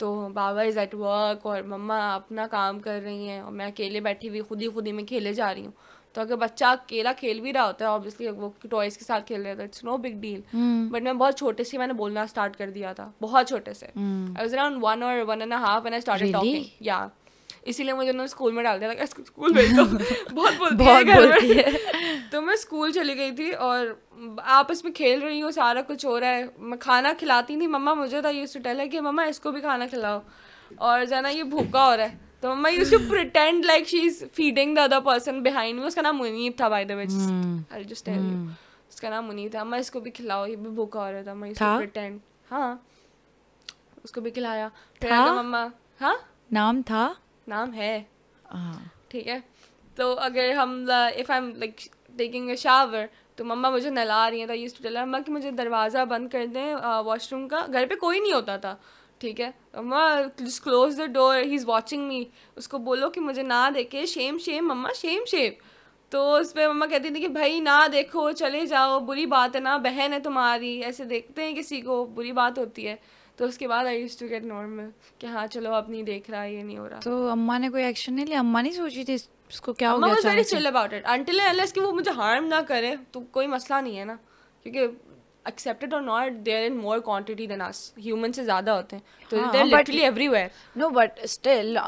तो बाबा इज़ एट वर्क और मम्मा अपना काम कर रही हैं और मैं अकेले बैठी हुई खुद ही खुद ही में खेले जा रही हूँ तो अगर बच्चा अकेला खेल भी रहा होता है ऑब्वियसली वो टॉयज के साथ खेल रहा था it's no big deal but मैं बहुत छोटे से मैंने बोलना स्टार्ट कर दिया था बहुत छोटे से आई वाज अराउंड वन और one and half and I started talking या इसीलिए मुझे उन्होंने स्कूल में डाल दिया था स्कूल भेज दो बहुत बोलती बहुत है बोलती है तो मैं स्कूल चली गई थी और आपस में खेल रही हूँ सारा कुछ हो रहा है मैं खाना खिलाती थी मम्मा मुझे था तो ये टू है कि मम्मा इसको भी खाना खिलाओ और जाना ये भूखा हो रहा है तो mamma use to pretend like she is feeding the other person behind me उसका नाम मुनीब था by the way I just tell you उसका नाम मुनीब था मैं इसको भी खिलाओ ये भी भूखा हो रहा तो था मैं इसको प्रिटेंड हाँ उसको भी खिलाया फिर मम्मा हाँ नाम था नाम है हाँ। ठीक है तो अगर हम if I am like taking a shower तो मम्मा मुझे नला रही हैं तो यूज़ टू टेल मम्मा कि मुझे दरवाज़ा बंद कर दें वॉशरूम uh, का घर पे कोई नहीं होता था ठीक है मम्मा just close the door he is watching me उसको बोलो कि मुझे ना देखे शेम शेम मम्मा शेम शेम तो उस पर मम्मा कहती थी कि भाई ना देखो चले जाओ बुरी बात है ना बहन है तुम्हारी ऐसे देखते हैं किसी को बुरी बात होती है तो उसके बाद I use to get normal कि हाँ चलो अब नहीं देख रहा ये नहीं हो रहा तो अम्मा ने कोई एक्शन नहीं लिया अम्मा नहीं सोची थी उसको क्या अम्मा हो गया very chill about it until unless कि वो मुझे हार्म ना करे तो कोई मसला नहीं है ना क्योंकि एक्सेप्टेड और not there in more quantity than as human से ज्यादा होते हैं तो there literally everywhere no but still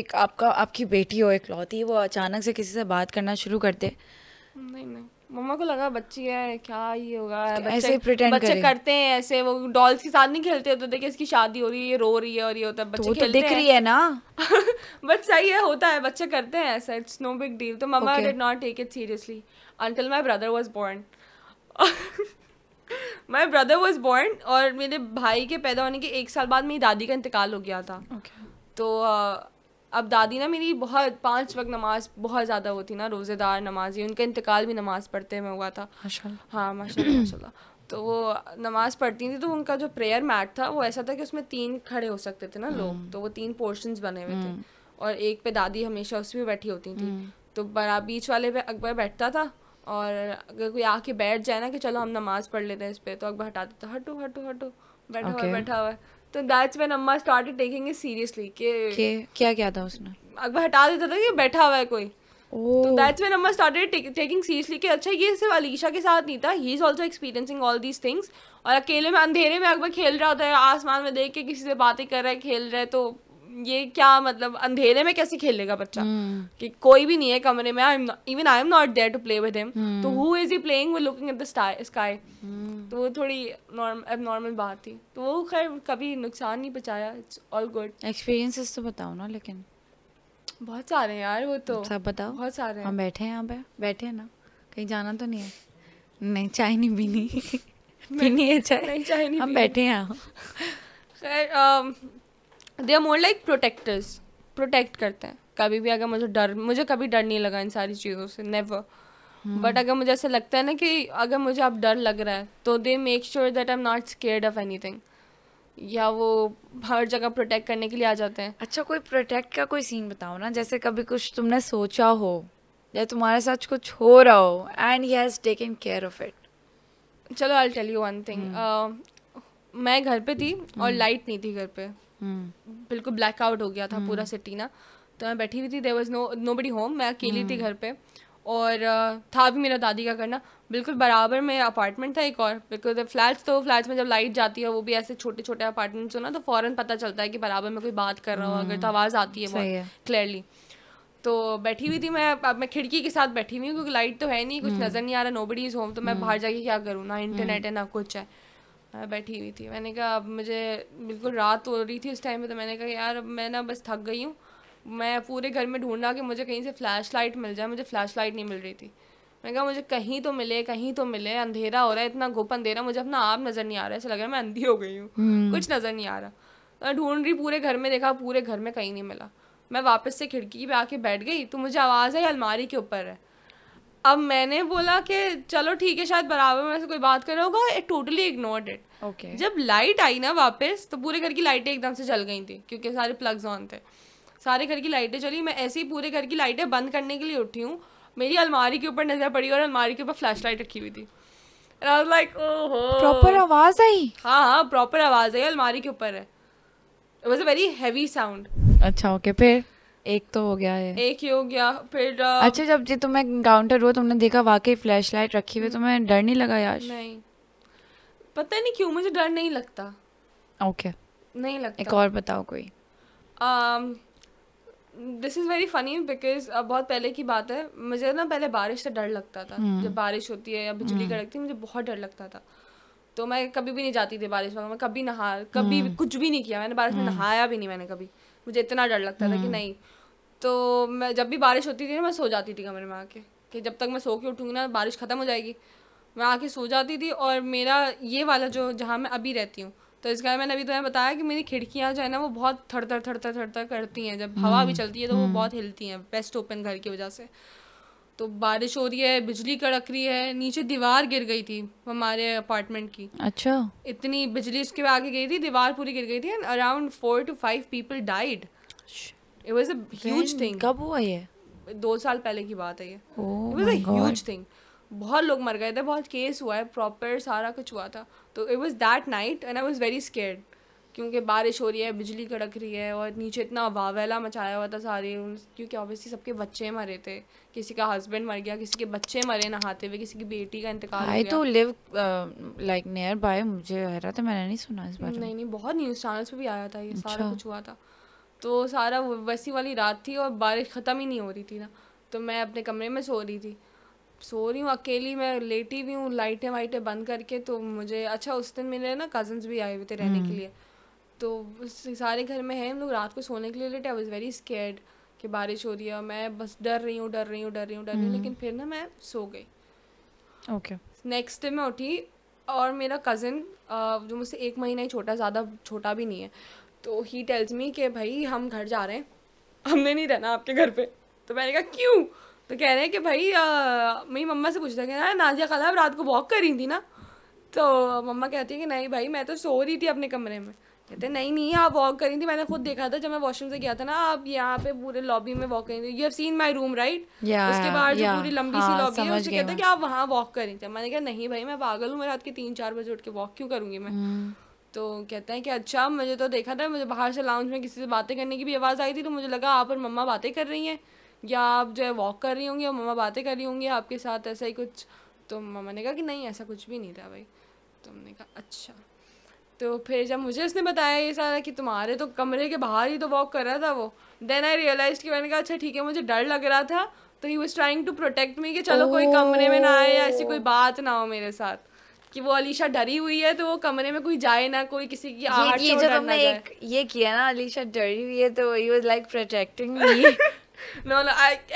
एक आपका आपकी बेटी हो एक लौती वो अचानक से किसी से बात करना शुरू कर दे नहीं नहीं मम्मा को लगा बच्ची है क्या ये होगा ऐसे बच्चे, बच्चे करे. करते हैं ऐसे वो डॉल्स के साथ नहीं खेलते तो देखिए इसकी शादी हो रही है ये रो रही है और ये होता है बच्चे तो, तो खेलते तो दिख रही है ना बट सही है होता है बच्चे करते हैं ऐसा इट्स नो बिग डील तो मम्मा did not take it seriously until my brother was born my brother was born और मेरे भाई के पैदा होने के एक साल बाद मेरी दादी का इंतकाल हो गया था तो uh, अब दादी ना मेरी बहुत पांच वक्त नमाज बहुत ज़्यादा होती ना रोज़ेदार नमाजी उनका इंतकाल भी नमाज पढ़ते में हुआ था हाँ माशा तो वो नमाज पढ़ती थी तो उनका जो प्रेयर मैट था वो ऐसा था कि उसमें तीन खड़े हो सकते थे ना लोग हम्म। तो वो तीन पोर्शन बने हुए थे हम्म। और एक पे दादी हमेशा उसमें बैठी होती थी हम्म। तो बड़ा बीच वाले पे अकबर बैठता था और अगर कोई आके बैठ जाए ना कि चलो हम नमाज पढ़ लेते हैं इस पे तो अकबर हटा देता हटो हटो हटो बैठा हुआ बैठा हुआ तो दैट्स व्हेन अम्मा स्टार्टेड टेकिंग इट सीरियसली के क्या क्या था उसने अकबर हटा देता था कि बैठा हुआ है कोई तो दैट्स व्हेन अम्मा स्टार्टेड टेकिंग सीरियसली कि अच्छा ये सिर्फ अलीशा के साथ नहीं था he is also experiencing all these things और अकेले में अंधेरे में अकबर खेल रहा होता है आसमान में देख के किसी से बातें कर रहा है खेल रहा है तो ये क्या मतलब अंधेरे में कैसे खेलेगा बच्चा hmm. कि कोई भी नहीं है कमरे में I even I am not there to play with him तो हु इज ही प्लेइंग वो looking at the sty sky तो वो थोड़ी नॉर्म नॉर्मल बात थी तो वो खैर कभी नुकसान नहीं पहुंचाया इट्स ऑल गुड एक्सपीरियंसेस तो बताओ ना लेकिन बहुत सारे हैं यार वो तो सब बताओ बहुत सारे हम बैठे हैं यहाँ पे बैठे हैं ना कहीं जाना तो नहीं है नहीं चाय नहीं पीनी पीनी है चाय नहीं चाय नहीं हम बैठे हैं यहाँ खैर um, they are more like protectors protect करते हैं कभी भी अगर मुझे डर मुझे कभी डर नहीं लगा इन सारी चीज़ों से नेवर बट hmm. अगर मुझे ऐसा लगता है ना कि अगर मुझे अब डर लग रहा है तो they make sure that I am not scared of anything या वो हर जगह प्रोटेक्ट करने के लिए आ जाते हैं अच्छा कोई प्रोटेक्ट का कोई सीन बताओ ना जैसे कभी कुछ तुमने सोचा हो या तुम्हारे साथ कुछ हो रहा हो and he has taken care of it चलो I tell you one thing मैं घर पे थी और लाइट hmm. नहीं थी घर पे हम्म। बिल्कुल ब्लैक आउट हो गया था पूरा सिटी हम्म। ना तो मैं बैठी हुई थी there was no nobody home मैं अकेली थी हम्म। घर पे और था भी मेरा दादी का करना बिल्कुल बराबर में अपार्टमेंट था एक और बिकॉज फ्लैट्स तो फ्लैट्स में जब लाइट जाती है वो भी ऐसे छोटे छोटे अपार्टमेंट्स हो ना तो फ़ौरन पता चलता है कि बराबर में कोई बात कर रहा हो अगर तो आवाज़ आती है क्लियरली तो बैठी हुई थी मैं अब मैं खिड़की के साथ बैठी हुई हूँ क्योंकि लाइट तो है नहीं कुछ नज़र नहीं आ रहा नो इज़ होम तो मैं बाहर जाके क्या करूँ ना इंटरनेट है ना कुछ है बैठी हुई थी मैंने कहा अब मुझे बिल्कुल रात हो रही थी उस टाइम पे तो मैंने कहा यार अब मैं ना बस थक गई हूँ मैं पूरे घर में ढूंढना कि मुझे कहीं से फ्लैश लाइट मिल जाए मुझे फ्लैश लाइट नहीं मिल रही थी मैंने कहा मुझे कहीं तो मिले कहीं तो मिले अंधेरा हो रहा है इतना गुप अंधेरा मुझे अपना आप नज़र नहीं आ रहा है ऐसा लग रहा है मैं अंधी हो गई हूँ हम्म। कुछ नज़र नहीं आ रहा तो मैं ढूंढ रही पूरे घर में देखा पूरे घर में कहीं नहीं मिला मैं वापस से खिड़की पे आके बैठ गई तो मुझे आवाज़ आई अलमारी के ऊपर है अब मैंने बोला कि चलो ठीक है शायद बराबर में से कोई बात कर रहा होगा टोटली इग्नोर्ड इट ओके जब लाइट आई ना वापस तो पूरे घर की लाइटें एकदम से जल गई थी क्योंकि सारे प्लग्स ऑन थे सारे घर की लाइटें चली मैं ऐसे ही पूरे घर की लाइटें बंद करने के लिए उठी हूँ मेरी अलमारी के ऊपर नज़र पड़ी और अलमारी के ऊपर फ्लैश लाइट रखी हुई थी लाइक प्रॉपर आवाज़ आई हाँ हाँ प्रॉपर आवाज़ आई अलमारी के ऊपर है was a very heavy sound अच्छा ओके okay, फिर एक तो हो गया है एक ही हो गया फिर अच्छा जब जी तुम्हें काउंटर हुआ तुमने देखा वाकई फ्लैश लाइट रखी हुई तुम्हें डर नहीं लगा यार नहीं पता नहीं क्यों मुझे डर नहीं लगता ओके okay. नहीं लगता एक और बताओ कोई this is very funny because बहुत पहले की बात है मुझे ना पहले बारिश से डर लगता था hmm. जब बारिश होती है या बिजली hmm. कड़कती है मुझे बहुत डर लगता था तो मैं कभी भी नहीं जाती थी बारिश में मैं कभी नहा कभी hmm. कुछ भी नहीं किया मैंने बारिश में नहाया भी नहीं मैंने कभी मुझे इतना डर लगता था कि हम्म। नहीं तो मैं जब भी बारिश होती थी ना मैं सो जाती थी कमरे में आके कि जब तक मैं सो के उठूँगी ना बारिश ख़त्म हो जाएगी मैं आके सो जाती थी और मेरा ये वाला जो जहाँ मैं अभी रहती हूँ तो इस कारण मैंने अभी तुम्हें बताया कि मेरी खिड़कियाँ जो है ना वो बहुत थर थर थड़ थर थर थर करती हैं जब हवा भी हम्म। चलती है तो वो हम्म। बहुत हिलती हैं बेस्ट ओपन घर की वजह से तो बारिश हो रही है बिजली कड़क रही है नीचे दीवार गिर गई थी हमारे अपार्टमेंट की अच्छा इतनी बिजली उसके आगे गई थी दीवार पूरी गिर गई थी and around four to five people died it was a huge thing कब हुआ ये दो साल पहले की बात है ये it was a huge thing बहुत लोग मर गए थे बहुत केस हुआ है प्रॉपर सारा कुछ हुआ था तो it was that night and I was very scared क्योंकि बारिश हो रही है बिजली कड़क रही है और नीचे इतना वावेला मचाया हुआ था सारे क्योंकि ऑब्वियसली सबके बच्चे मरे थे किसी का हस्बैंड मर गया किसी के बच्चे मरे नहाते हुए किसी की बेटी का इंतकाल आई तो लिव लाइक नियर बाय मुझे हैरा था मैंने नहीं सुना इस बारे में नहीं नहीं बहुत न्यूज़ चैनल्स पे भी आया था ये सारा अच्छा। कुछ हुआ था तो सारा वैसी वाली रात थी और बारिश ख़त्म ही नहीं हो रही थी ना तो मैं अपने कमरे में सो रही थी सो रही हूँ अकेली मैं लेटी हुई हूँ लाइटें वाइटें बंद करके तो मुझे अच्छा उस दिन मेरे ना कज़न्स भी आए हुए थे रहने हम्म। के लिए तो सारे घर में है हम लोग रात को सोने के लिए लेटे आई वॉज वेरी स्केर्ड कि बारिश हो रही है मैं बस डर रही हूँ डर रही हूँ डर रही हूँ डर रही हूँ हम्म। लेकिन फिर ना मैं सो गई ओके नेक्स्ट डे मैं उठी और मेरा कज़न जो मुझसे एक महीना ही छोटा ज़्यादा छोटा भी नहीं है तो ही टेल्स मी कि भाई हम घर जा रहे हैं हमने नहीं रहना आपके घर पे तो मैंने कहा क्यों तो कह रहे हैं कि भाई मेरी मम्मा से पूछता है नाजिया खाला रात को वॉक कर रही थी ना तो मम्मा कहती है कि नहीं भाई मैं तो सो रही थी अपने कमरे में कहते नहीं नहीं आप वॉक करी थी मैंने खुद देखा था जब मैं वॉशरूम से गया था ना आप यहाँ पे पूरे लॉबी में वॉक करी थी you have seen my room right उसके बाहर जो पूरी लंबी सी लॉबी हाँ, है उसे कहता कि आप वहाँ वॉक करी थी मैंने कहा नहीं भाई मैं पागल हूँ मैं रात के तीन चार बजे उठ के वॉक क्यों करूँगी मैं hmm. तो कहते हैं कि अच्छा मुझे तो देखा था मुझे बाहर से लाउंज में किसी से बातें करने की भी आवाज़ आई थी तो मुझे लगा आप और मम्मा बातें कर रही हैं या आप जो है वॉक कर रही होंगी और मम्मा बातें कर रही होंगी आपके साथ ऐसा ही कुछ तो मम्मा ने कहा कि नहीं ऐसा कुछ भी नहीं था भाई तो हमने कहा अच्छा तो फिर जब मुझे उसने बताया ये सारा कि तुम्हारे तो कमरे के बाहर ही तो वॉक कर रहा था वो देन आई रियलाइज कि मैंने कहा अच्छा ठीक है मुझे डर लग रहा था तो he was trying to protect me कि चलो oh. कोई कमरे में ना आए या ऐसी कोई बात ना हो मेरे साथ कि वो अलीशा डरी हुई है तो वो कमरे में कोई जाए ना कोई किसी की आहट ये, ये जो तुमने एक ये किया ना अलीशा डरी हुई है तो he was like protecting me no no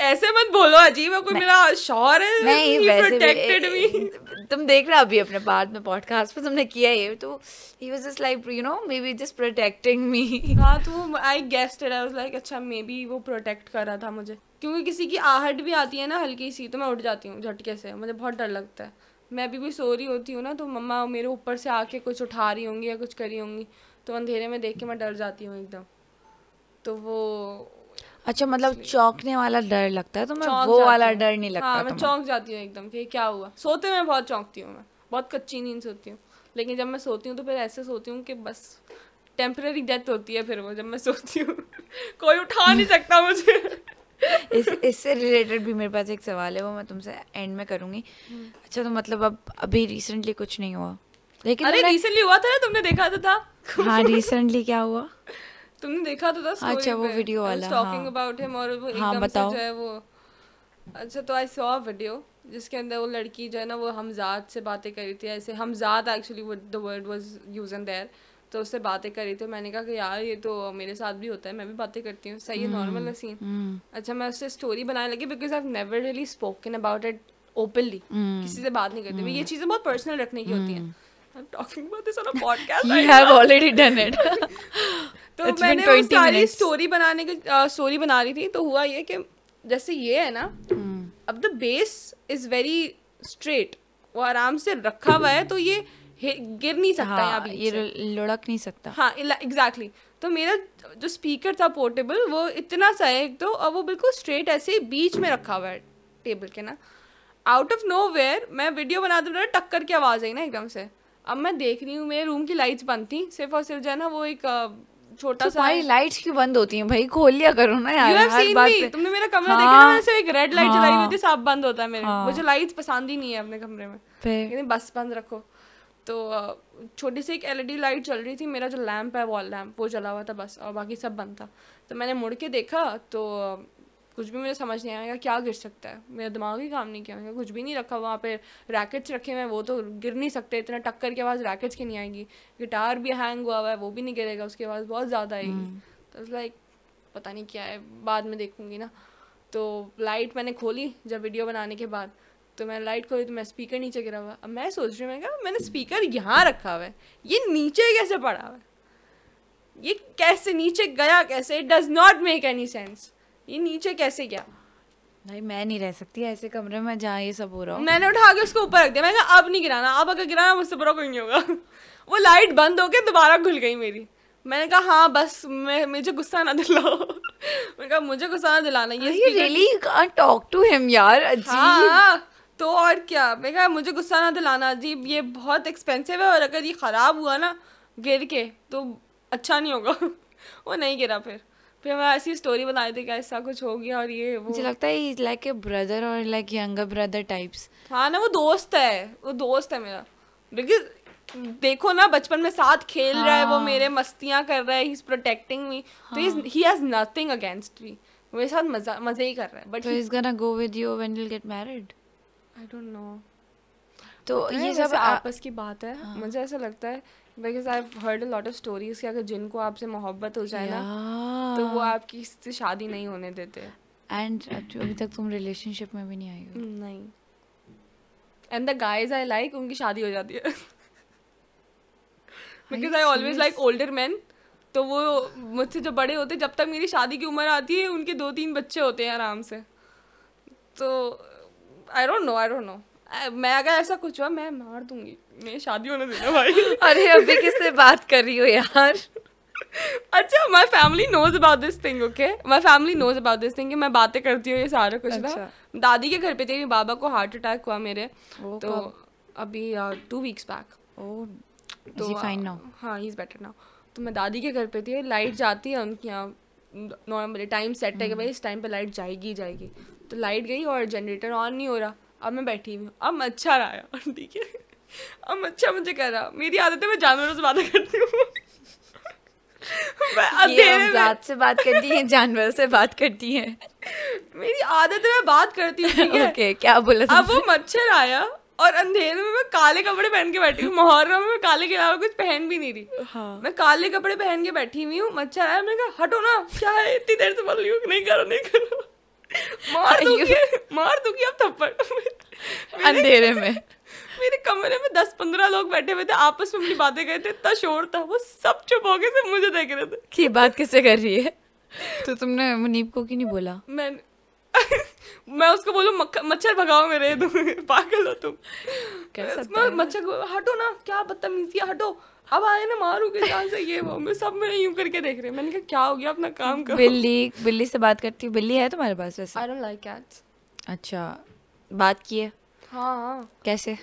ऐसे मत बोलो अजीब है कोई मेरा शौहर है नहीं प्रोटेक्टेड मी तुम देख रहे हो अभी अपने बाद में पॉडकास्ट पे तुमने किया ये तो he was just like you know maybe just protecting me हां तो I guessed it I was like अच्छा मे बी वो प्रोटेक्ट कर रहा था मुझे क्योंकि किसी की आहट भी आती है ना हल्की सी तो मैं उठ जाती हूँ झटके से मुझे बहुत डर लगता है मैं अभी भी सो रही होती हूँ ना तो मम्मा मेरे ऊपर से आके कुछ उठा रही होंगी या कुछ करी होंगी तो अंधेरे में देख के मैं डर जाती हूँ एकदम तो वो अच्छा मतलब चौंकने वाला डर लगता है तो मैं वो वाला डर नहीं लगता हाँ, तो मैं चौंक जाती हूँ एकदम कि क्या हुआ सोते में बहुत चौंकती हूँ मैं बहुत कच्ची नींद सोती हूँ लेकिन जब मैं सोती हूँ तो फिर ऐसे सोती हूँ कि बस टेम्पररी डेथ होती है फिर वो जब मैं सोती हूँ कोई उठा नहीं सकता मुझे इस इससे रिलेटेड भी मेरे पास एक सवाल है वो मैं तुमसे एंड में करूंगी हम्म। अच्छा तो मतलब अब अभी रिसेंटली कुछ नहीं हुआ लेकिन अरे रिसेंटली हुआ था ना तुमने देखा तो था हाँ रिसेंटली क्या हुआ तुमने देखा तो था स्टोरी हाँ, अच्छा वो वीडियो वाला टॉकिंग अबाउट हिम और वो हाँ, एकदम से जो है वो अच्छा तो आई सॉ वीडियो जिसके अंदर वो लड़की जो है ना वो हमजाद से बातें कर रही थी ऐसे हमजाद actually the word was use in there तो उससे बातें कर रही थी मैंने कहा कि यार ये तो मेरे साथ भी होता है मैं भी बातें करती हूँ सही है नॉर्मल हम्म, है सीन हम्म। अच्छा मैं उससे स्टोरी बनाने लगी because I never really spoken about it openly किसी से बात नहीं करती मैं हम्म। ये चीज़ें बहुत पर्सनल रखने की होती हैं I am talking about this on a podcast I have already done it तो It's मैंने वो सारी स्टोरी बनाने की स्टोरी uh, बना रही थी तो हुआ ये कि जैसे ये है ना hmm. अब the base is very straight वो आराम से रखा हुआ है तो ये गिर नहीं सकता हाँ, ये लुढ़क नहीं सकता हाँ एग्जैक्टली exactly. तो मेरा जो स्पीकर था पोर्टेबल वो इतना सा है तो और वो बिल्कुल स्ट्रेट ऐसे बीच में रखा हुआ है टेबल के ना आउट ऑफ नो वेयर मैं वीडियो बना बनाते बनाते टक्कर की आवाज़ आई ना एकदम से अब मैं देख रही हूँ मेरे रूम की लाइट्स बंद थी सिर्फ और सिर्फ जो है ना वो एक uh, छोटा तो सा तुम्हारी लाइट्स क्यों बंद होती हैं भाई खोल लिया करो ना यार हर बात पे तुमने मेरा कमरा हाँ, देखा ना ऐसे हाँ। एक रेड लाइट जलाई हुई थी हाँ। सब बंद होता है मेरे हाँ, मुझे लाइट्स पसंद ही नहीं है अपने कमरे में फिर बस बंद रखो तो छोटी सी एक एलईडी लाइट चल रही थी मेरा जो लैंप है वॉल लैंप वो जला हुआ था बस और बाकी सब बंद था तो मैंने मुड़ के देखा तो कुछ भी मुझे समझ नहीं आएगा क्या गिर सकता है मेरा दिमाग ही काम नहीं किया कुछ भी नहीं रखा वहाँ पे रैकेट्स रखे हुए हैं वो तो गिर नहीं सकते इतना टक्कर के आवाज़ रैकेट्स की नहीं आएगी गिटार भी हैंग हुआ हुआ है वो भी नहीं गिरेगा उसके आवाज़ बहुत ज़्यादा आएगी हम्म। तो लाइक पता नहीं क्या है बाद में देखूँगी ना तो लाइट मैंने खोली जब वीडियो बनाने के बाद तो मैं लाइट खोली तो मैं स्पीकर नीचे गिरा हुआ अब मैं सोच रही हूँ मैं क्या मैंने स्पीकर यहाँ रखा हुआ है ये नीचे कैसे पड़ा हुआ है ये कैसे नीचे गया कैसे it does not make any sense ये नीचे कैसे गया नहीं मैं नहीं रह सकती ऐसे कमरे में जहाँ ये सब हो रहा हूँ मैंने उठा के उसको ऊपर रख दिया मैंने कहा अब नहीं गिराना अब अगर गिराना मुझसे बुरा कोई नहीं होगा वो लाइट बंद होकर दोबारा खुल गई मेरी मैंने कहा हाँ बस मैं मुझे गुस्सा ना दिलाओ मैंने कहा मुझे गुस्सा ना दिलाना ये रियली टॉक टू हिम यार हाँ, तो और क्या मैंने कहा मुझे गुस्सा ना दिलाना अजीब ये बहुत एक्सपेंसिव है और अगर ये ख़राब हुआ ना गिर के तो अच्छा नहीं होगा वो नहीं गिरा फिर फिर मैं ऐसी स्टोरी बना थी कि ऐसा कुछ हो गया और ये वो मुझे लगता है इज लाइक ए ब्रदर और लाइक यंगर ब्रदर टाइप्स हाँ ना वो दोस्त है वो दोस्त है मेरा बिकॉज देखो ना बचपन में साथ खेल हाँ. रहा है वो हाँ। मेरे मस्तियाँ कर रहा है ही इज प्रोटेक्टिंग मी तो he has nothing against me मेरे साथ मजा मजे ही कर रहा है but he is gonna go with you when you get married I don't know तो ये सब आपस की बात है हाँ. मुझे ऐसा लगता है because I heard a lot of stories कि अगर जिनको आपसे मोहब्बत हो जाए ना तो वो आपकी से शादी नहीं होने देते एंड अभी तक तुम रिलेशनशिप में भी नहीं आई हो mm, नहीं and the guys I like उनकी शादी हो जाती है because I always like older man तो वो मुझसे जो बड़े होते जब तक मेरी शादी की उम्र आती है उनके दो तीन बच्चे होते हैं आराम से तो I don't know I don't know मैं अगर ऐसा कुछ हुआ मैं मार दूंगी मैं शादी होने देना भाई अरे अभी किससे बात कर रही हो यार अच्छा my family knows about this thing okay my family knows about this thing मैं बातें करती हूँ ये सारा कुछ अच्छा. ना दादी के घर पे थे बाबा को हार्ट अटैक हुआ मेरे तो अभी टू वीक्स बैक तो uh, हाँ ही इज़ बेटर नाउ तो मैं दादी के घर पे थी लाइट जाती है उनके यहाँ नॉर्मली टाइम सेट है कि हम्म। भाई इस टाइम पे लाइट जाएगी जाएगी तो लाइट गई और जनरेटर ऑन नहीं हो रहा अब मैं बैठी हुई हूँ अब मच्छर आया ठीक है अब मच्छर मुझे कह रहा मेरी आदत है मैं जानवरों से बातें करती हूँ रात से बात करती है जानवर से बात करती है मेरी आदत में बात करती हूँ okay, क्या बोला अब वो मच्छर आया और अंधेरे में मैं काले कपड़े पहन के बैठी हूँ मुहर्रम में मैं काले के अलावा कुछ पहन भी नहीं रही हाँ। मैं काले कपड़े पहन के बैठी हुई हूँ मच्छर आया मैंने कहा हटो ना क्या है इतनी देर से बोल रही हूँ नहीं करो नहीं करो मार दूंगी मार दूंगी अब थप्पड़ अंधेरे में मेरे कमरे में दस पंद्रह लोग बैठे हुए थे आपस में अपनी बातें करते इतना शोर था वो सब चुप हो गए थे मुझे देख रहे थे कि बात किससे कर रही है तो तुमने मुनीब को क्यों नहीं बोला मैं मैं उसको बोलूँ मच्छर भगाओ मेरे तुम पागल हो तुम मच्छर हटो ना क्या बदतमीजी हटो अब आए ना मारू के चांस से ये वो मैं सब मेरे यूं करके देख रहे हैं मैंने कहा क्या हो गया अपना काम करो बिल्ली बिल्ली से बात करती हूँ बिल्ली है तुम्हारे पास वैसे आई डोंट लाइक कैट्स अच्छा बात की है हाँ, हाँ। कैसे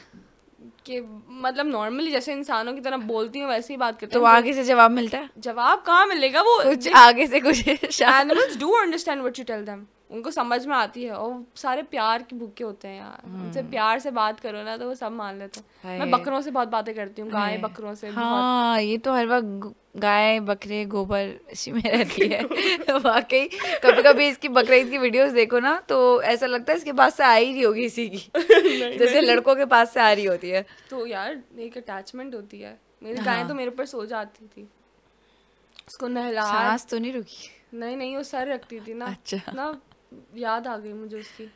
कि मतलब नॉर्मली जैसे इंसानों की तरह बोलती हूँ वैसे ही बात करती तो आगे से जवाब मिलता है जवाब कहाँ मिलेगा वो कुछ आगे से कुछ animals do understand what you tell them उनको समझ में आती है और सारे प्यार के भूखे होते हैं यार hmm. उनसे प्यार से बात करो ना तो वो सब मान लेते हैं मैं बकरों से बहुत बातें करती हूँ गाय बकरों से हाँ ये तो हर वक्त गाय बकरे गोबर इसी में रहती है वाकई कभी कभी इसकी बकरीद की वीडियोस देखो ना तो ऐसा लगता है इसके पास से आ ही रही होगी इसी की जैसे लड़कों के पास से आ रही होती है तो यार एक अटैचमेंट होती है मेरी हाँ। गाय तो मेरे ऊपर सो जाती थी उसको नहला सांस तो नहीं रुकी नहीं नहीं वो सर रखती थी ना अच्छा ना याद आ गई मुझे उसकी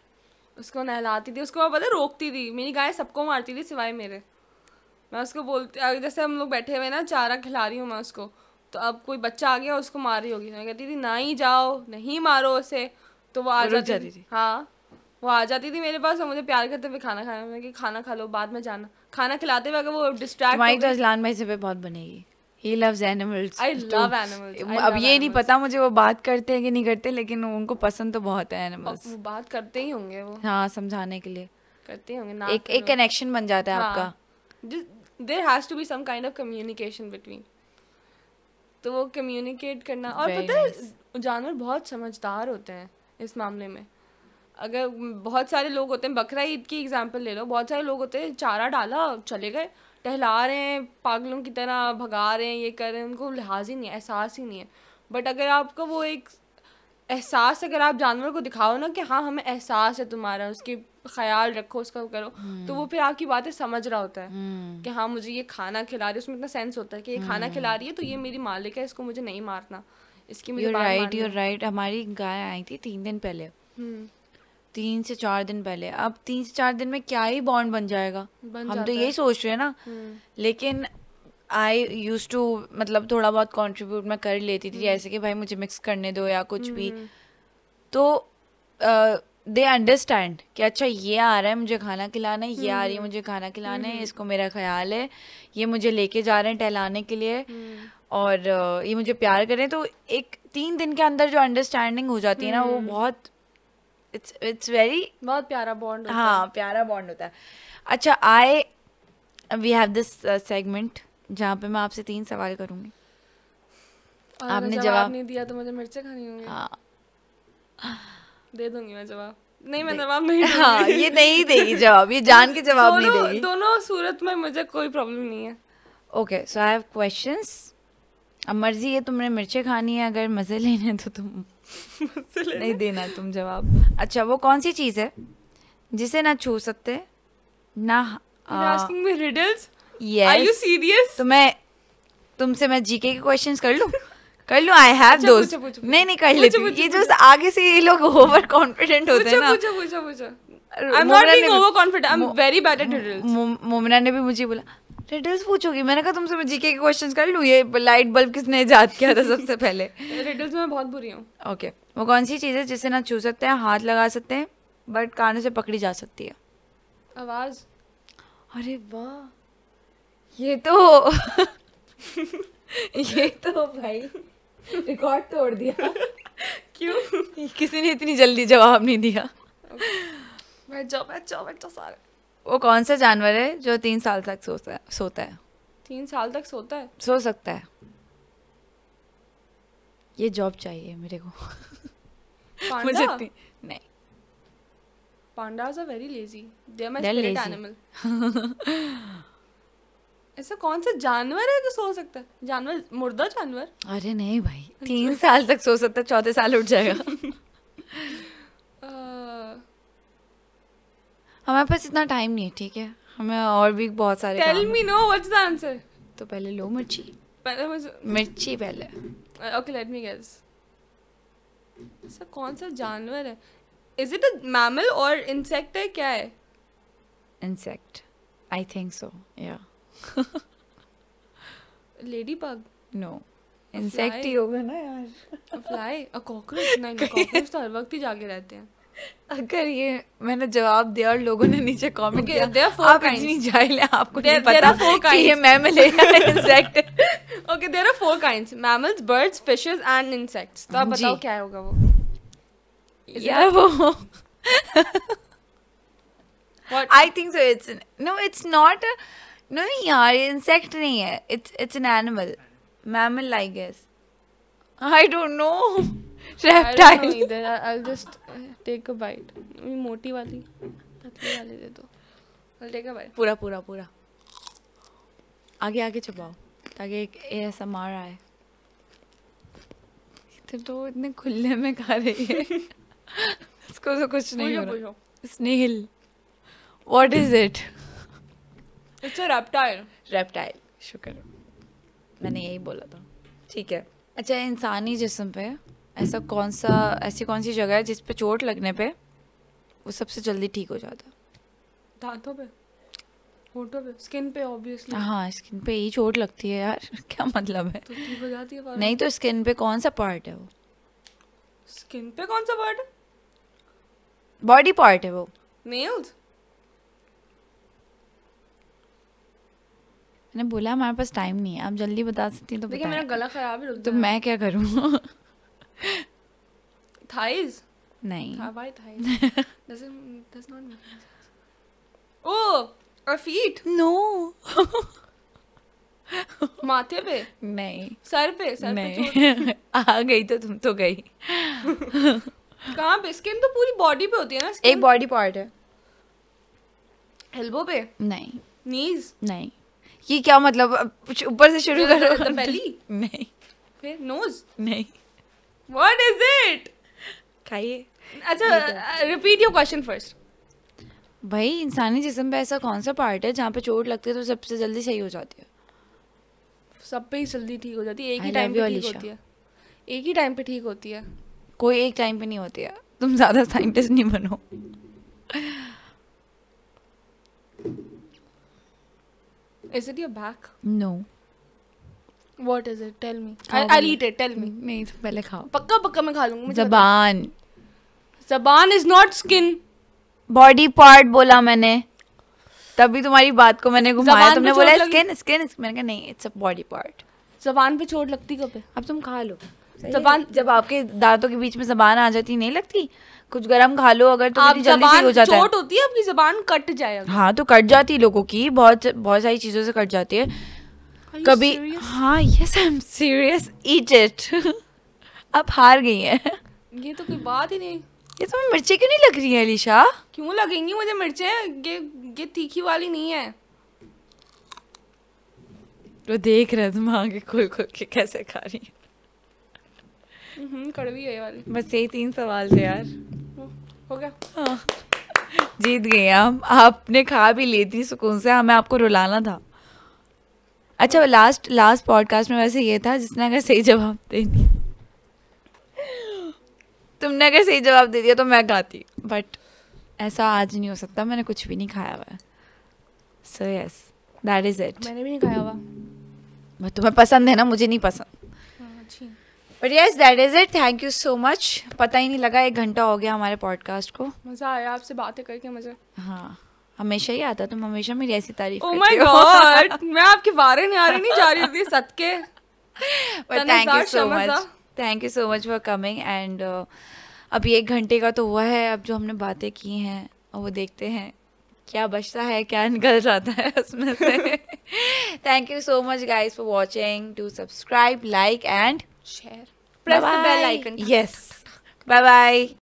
उसको नहलाती थी उसको पता रोकती थी मेरी गाय सबको मारती थी सिवाय मेरे मैं उसको बोलती जैसे हम लोग बैठे हुए ना चारा खिला रही हूँ मैं उसको तो अब कोई बच्चा आ गया उसको मार रही होगी तो मैं कहती थी ना ही जाओ नहीं मारो उसे तो वो आ जाती थी।, थी हाँ वो आ जाती थी मेरे पास और मुझे प्यार करते हुए खाना खाना मैं कि खाना खा लो बाद में जाना खाना खिलाते हुए अगर वो डिस्ट्रैक्ट तो भाई से बहुत बनेगी he loves animals I love animals अब ये नहीं पता मुझे वो बात करते हैं कि नहीं करते लेकिन उनको पसंद तो बहुत है एनिमल्स वो बात करते ही होंगे वो हाँ समझाने के लिए करते ही होंगे ना एक एक कनेक्शन बन जाता है हाँ. आपका there has to be some kind of communication between तो वो कम्युनिकेट करना और पता है जानवर बहुत समझदार होते हैं इस मामले में अगर बहुत सारे लोग होते हैं बकरा ईद की एग्जांपल ले लो बहुत सारे लोग होते हैं चारा डाला चले गए टहला रहे हैं पागलों की तरह भगा रहे हैं ये कर रहे हैं उनको लिहाज ही नहीं है एहसास ही नहीं है बट अगर आपका वो एक एहसास अगर आप जानवर को दिखाओ ना कि हाँ हमें एहसास है तुम्हारा उसके ख्याल रखो उसका करो hmm. तो वो हम्म। फिर आपकी बातें समझ रहा होता है hmm. कि हाँ मुझे ये खाना खिला रही है उसमें इतना सेंस होता है कि ये hmm. खाना खिला हम्म। रही है तो ये मेरी मालिक है इसको मुझे नहीं मारना इसकी मुझे राइट यूर राइट हमारी गाय आई थी तीन दिन पहले तीन से चार दिन पहले अब तीन से चार दिन में क्या ही बॉन्ड बन जाएगा बन हम तो यही सोच रहे हैं ना हम्म। लेकिन आई यूज टू मतलब थोड़ा बहुत कॉन्ट्रीब्यूट मैं कर लेती थी ऐसे हम्म। कि भाई मुझे मिक्स करने दो या कुछ भी हम्म, तो दे अंडरस्टैंड कि अच्छा ये आ रहा है मुझे खाना खिलाना है ये आ रही है मुझे खाना खिलाना है इसको मेरा ख्याल है ये मुझे लेके जा रहे हैं टहलाने के लिए और ये मुझे प्यार करें तो एक तीन दिन के अंदर जो अंडरस्टैंडिंग हो जाती है ना वो बहुत इट्स इट्स वेरी बहुत प्यारा बॉन्ड हाँ प्यारा बॉन्ड होता है अच्छा I we have this segment जहाँ पे मैं आपसे तीन सवाल करूँगी आपने जवाब नहीं दिया तो मुझे मिर्चे खानी होंगी हाँ दे दूंगी मैं जवाब नहीं मैं जवाब नहीं हाँ ये नहीं देगी जवाब ये जान के जवाब नहीं देगी दोनों सूरत में मुझे कोई प्रॉब्लम नहीं है okay so I have questions अब मर्जी है तुमने मिर्चे खानी है अगर मज़े लेने तो तुम नहीं देना तुम जवाब अच्छा वो कौन सी चीज है जिसे ना छू सकते ना riddles yes are you serious तो मैं तुमसे मैं जीके के क्वेश्चंस कर लूं कर लूं आई हैव दोस नहीं नहीं कर लेती ये जो आगे से ये लोग ओवर कॉन्फिडेंट होते हैं ना पूछो पूछो पूछो I am not being over confident I am very bad at riddles Momina ने भी मुझे बोला रिडल्स पूछोगी मैंने कहा तुमसे मैं जीके के क्वेश्चंस कर लूँ ये लाइट बल्ब किसने इजाद किया था सबसे पहले रिडल्स में बहुत बुरी हूँ ओके वो कौन सी चीज़ है जिसे ना छू सकते हैं हाथ लगा सकते हैं बट कानों से पकड़ी जा सकती है आवाज़ अरे वाह ये तो ये तो भाई रिकॉर्ड तोड़ दिया क्यों किसी ने इतनी जल्दी जवाब नहीं दिया मैं जाओ बैठ जाओ बैठ जाओ सारे वो कौन सा जानवर है जो तीन साल तक सोता है सोता है तीन साल तक सोता है सो सकता है ये जॉब चाहिए मेरे को मुझे नहीं pandas are very lazy they my spirit animal ऐसा कौन सा जानवर है जो सो सकता है जानवर मुर्दा जानवर अरे नहीं भाई तीन साल तक सो सकता है चौथे साल उठ जाएगा हमारे पास इतना टाइम नहीं है ठीक है हमें और भी बहुत सारे tell me no what's the answer तो पहले लो मिर्ची पहले मिर्ची पहले okay let me guess sir कौन सा जानवर है इज इट अ मैमल और इंसेक्ट है क्या है इंसेक्ट आई थिंक सो या लेडी बग नो इंसेक्ट ही होगा ना यार फ्लाई अ कॉकरोच नहीं कॉकरोच तो हर वक्त ही जागे रहते हैं अगर ये मैंने जवाब दिया और लोगों ने नीचे कमेंट okay, किया आप kinds. इतनी जाहिल हैं आपको नहीं पता there कि ये मैमल है या insect okay there are four kinds mammals birds fishes and insects तो आप बताओ क्या होगा वो यार yeah, वो I think so it's no it's not no यार इंसेक्ट नहीं है it's it's an animal mammal I guess I don't know reptile I just take a bite मोटी वाली पतली वाली दे दो टेक अ बाइट पूरा पूरा पूरा आगे आगे चबाओ ताकि एक ऐसा मार एम आर आए तो इतने खुले में खा रही है इसको तो कुछ नहीं हो रहा Snehil what is it it's a reptile reptile शुक्र मैंने यही बोला था ठीक है अच्छा इंसानी जिस्म पे ऐसा कौन सा ऐसी कौन सी जगह है जिस पे चोट लगने पे वो सबसे जल्दी ठीक हो जाता दांतों पे होठों पे स्किन पे ऑब्वियसली हाँ स्किन पे ही चोट लगती है यार क्या मतलब है तो ठीक हो जाती है नहीं तो स्किन पे कौन सा पार्ट है वो स्किन पे कौन सा पार्ट है बॉडी पार्ट है वो नेल्स मैंने बोला हमारे पास टाइम नहीं है आप जल्दी बता सकती हैं तो देखिए मेरा गला खराब है तो मैं क्या करूँ थाइज नहीं why thighs doesn't does not not any sense oh और feet नो माथे पे नहीं सर पे सर नहीं पे आ गई तो तुम तो गई कहाँ पे स्किन तो पूरी बॉडी पे होती है ना skin? एक बॉडी पार्ट है एल्बो पे नहीं नीज नहीं ये क्या मतलब ऊपर से शुरू तो करो तो पहली नहीं फिर नोज नहीं What is it? खाइए अच्छा रिपीट योर क्वेश्चन फर्स्ट भाई इंसानी जिसम पे ऐसा कौन सा पार्ट है जहाँ पे चोट लगती है तो सबसे जल्दी सही हो जाती है सब पे ही जल्दी ठीक हो जाती है एक ही टाइम पे ठीक होती है एक ही टाइम पे ठीक होती है कोई एक टाइम पे नहीं होती है तुम ज़्यादा साइंटिस्ट नहीं बनो is it your back no what is it tell me I will eat it tell me नहीं पहले खाओ पक्का पक्का मैं खा लूंगी जबान जबान is not skin body part बोला मैंने तभी तुम्हारी बात को मैंने घुमाया तुमने बोला स्किन स्किन मैंने कहा नहीं इट्स अ बॉडी पार्ट जबान पे चोट लगती कब है अब तुम खा लो जबान जब आपके दांतों के बीच में जबान आ जाती नहीं लगती कुछ गरम खा लो अगर तो आप जल्दी हो जाता है चोट होती है आपकी जबान कट जाए हाँ तो कट जाती है लोगों की बहुत बहुत सारी चीज़ों से कट जाती है कभी हाँ yes I am serious eat it अब हार गई हैं ये तो कोई बात ही नहीं ये तुम्हें मिर्चें क्यों नहीं लग रही हैं अलीशा क्यों लगेंगी मुझे मिर्चें ये ये तीखी वाली नहीं है वो देख रहे तुम आगे खुल खुल के कैसे खा रही है हम्म, कड़वी है वाली बस यही तीन सवाल थे यार हो गया हाँ जीत गए हम आपने खा भी ली थी सुकून से हमें आपको रुलाना था अच्छा लास्ट लास्ट पॉडकास्ट में वैसे ये था जिसने अगर सही जवाब दे दिया तुमने अगर सही जवाब दे दिया तो मैं खाती बट ऐसा आज नहीं हो सकता मैंने कुछ भी नहीं खाया हुआ so yes that is it मैंने भी नहीं खाया हुआ तुम्हें पसंद है ना मुझे नहीं पसंद but yes that is it thank you so much पता ही नहीं लगा एक घंटा हो गया हमारे पॉडकास्ट को मज़ा आया आपसे बातें करके मजा हाँ हमेशा ही आता तुम हमेशा मेरी ऐसी तारीफ oh करते हो मैं आपके बारे में आ रही नहीं जा रही थी सत के thank you so much thank you so much for coming and अभी एक घंटे का तो हुआ है अब जो हमने बातें की हैं वो देखते हैं क्या बचता है क्या निकल जाता है उसमें से thank you so much guys for watching to subscribe like and share press the bell icon yes bye bye